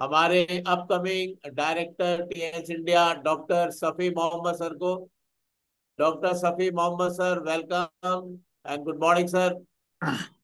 हमारे upcoming director Tiens India doctor Safi Mohammad sir को doctor Safi Mohammad sir welcome and good morning sir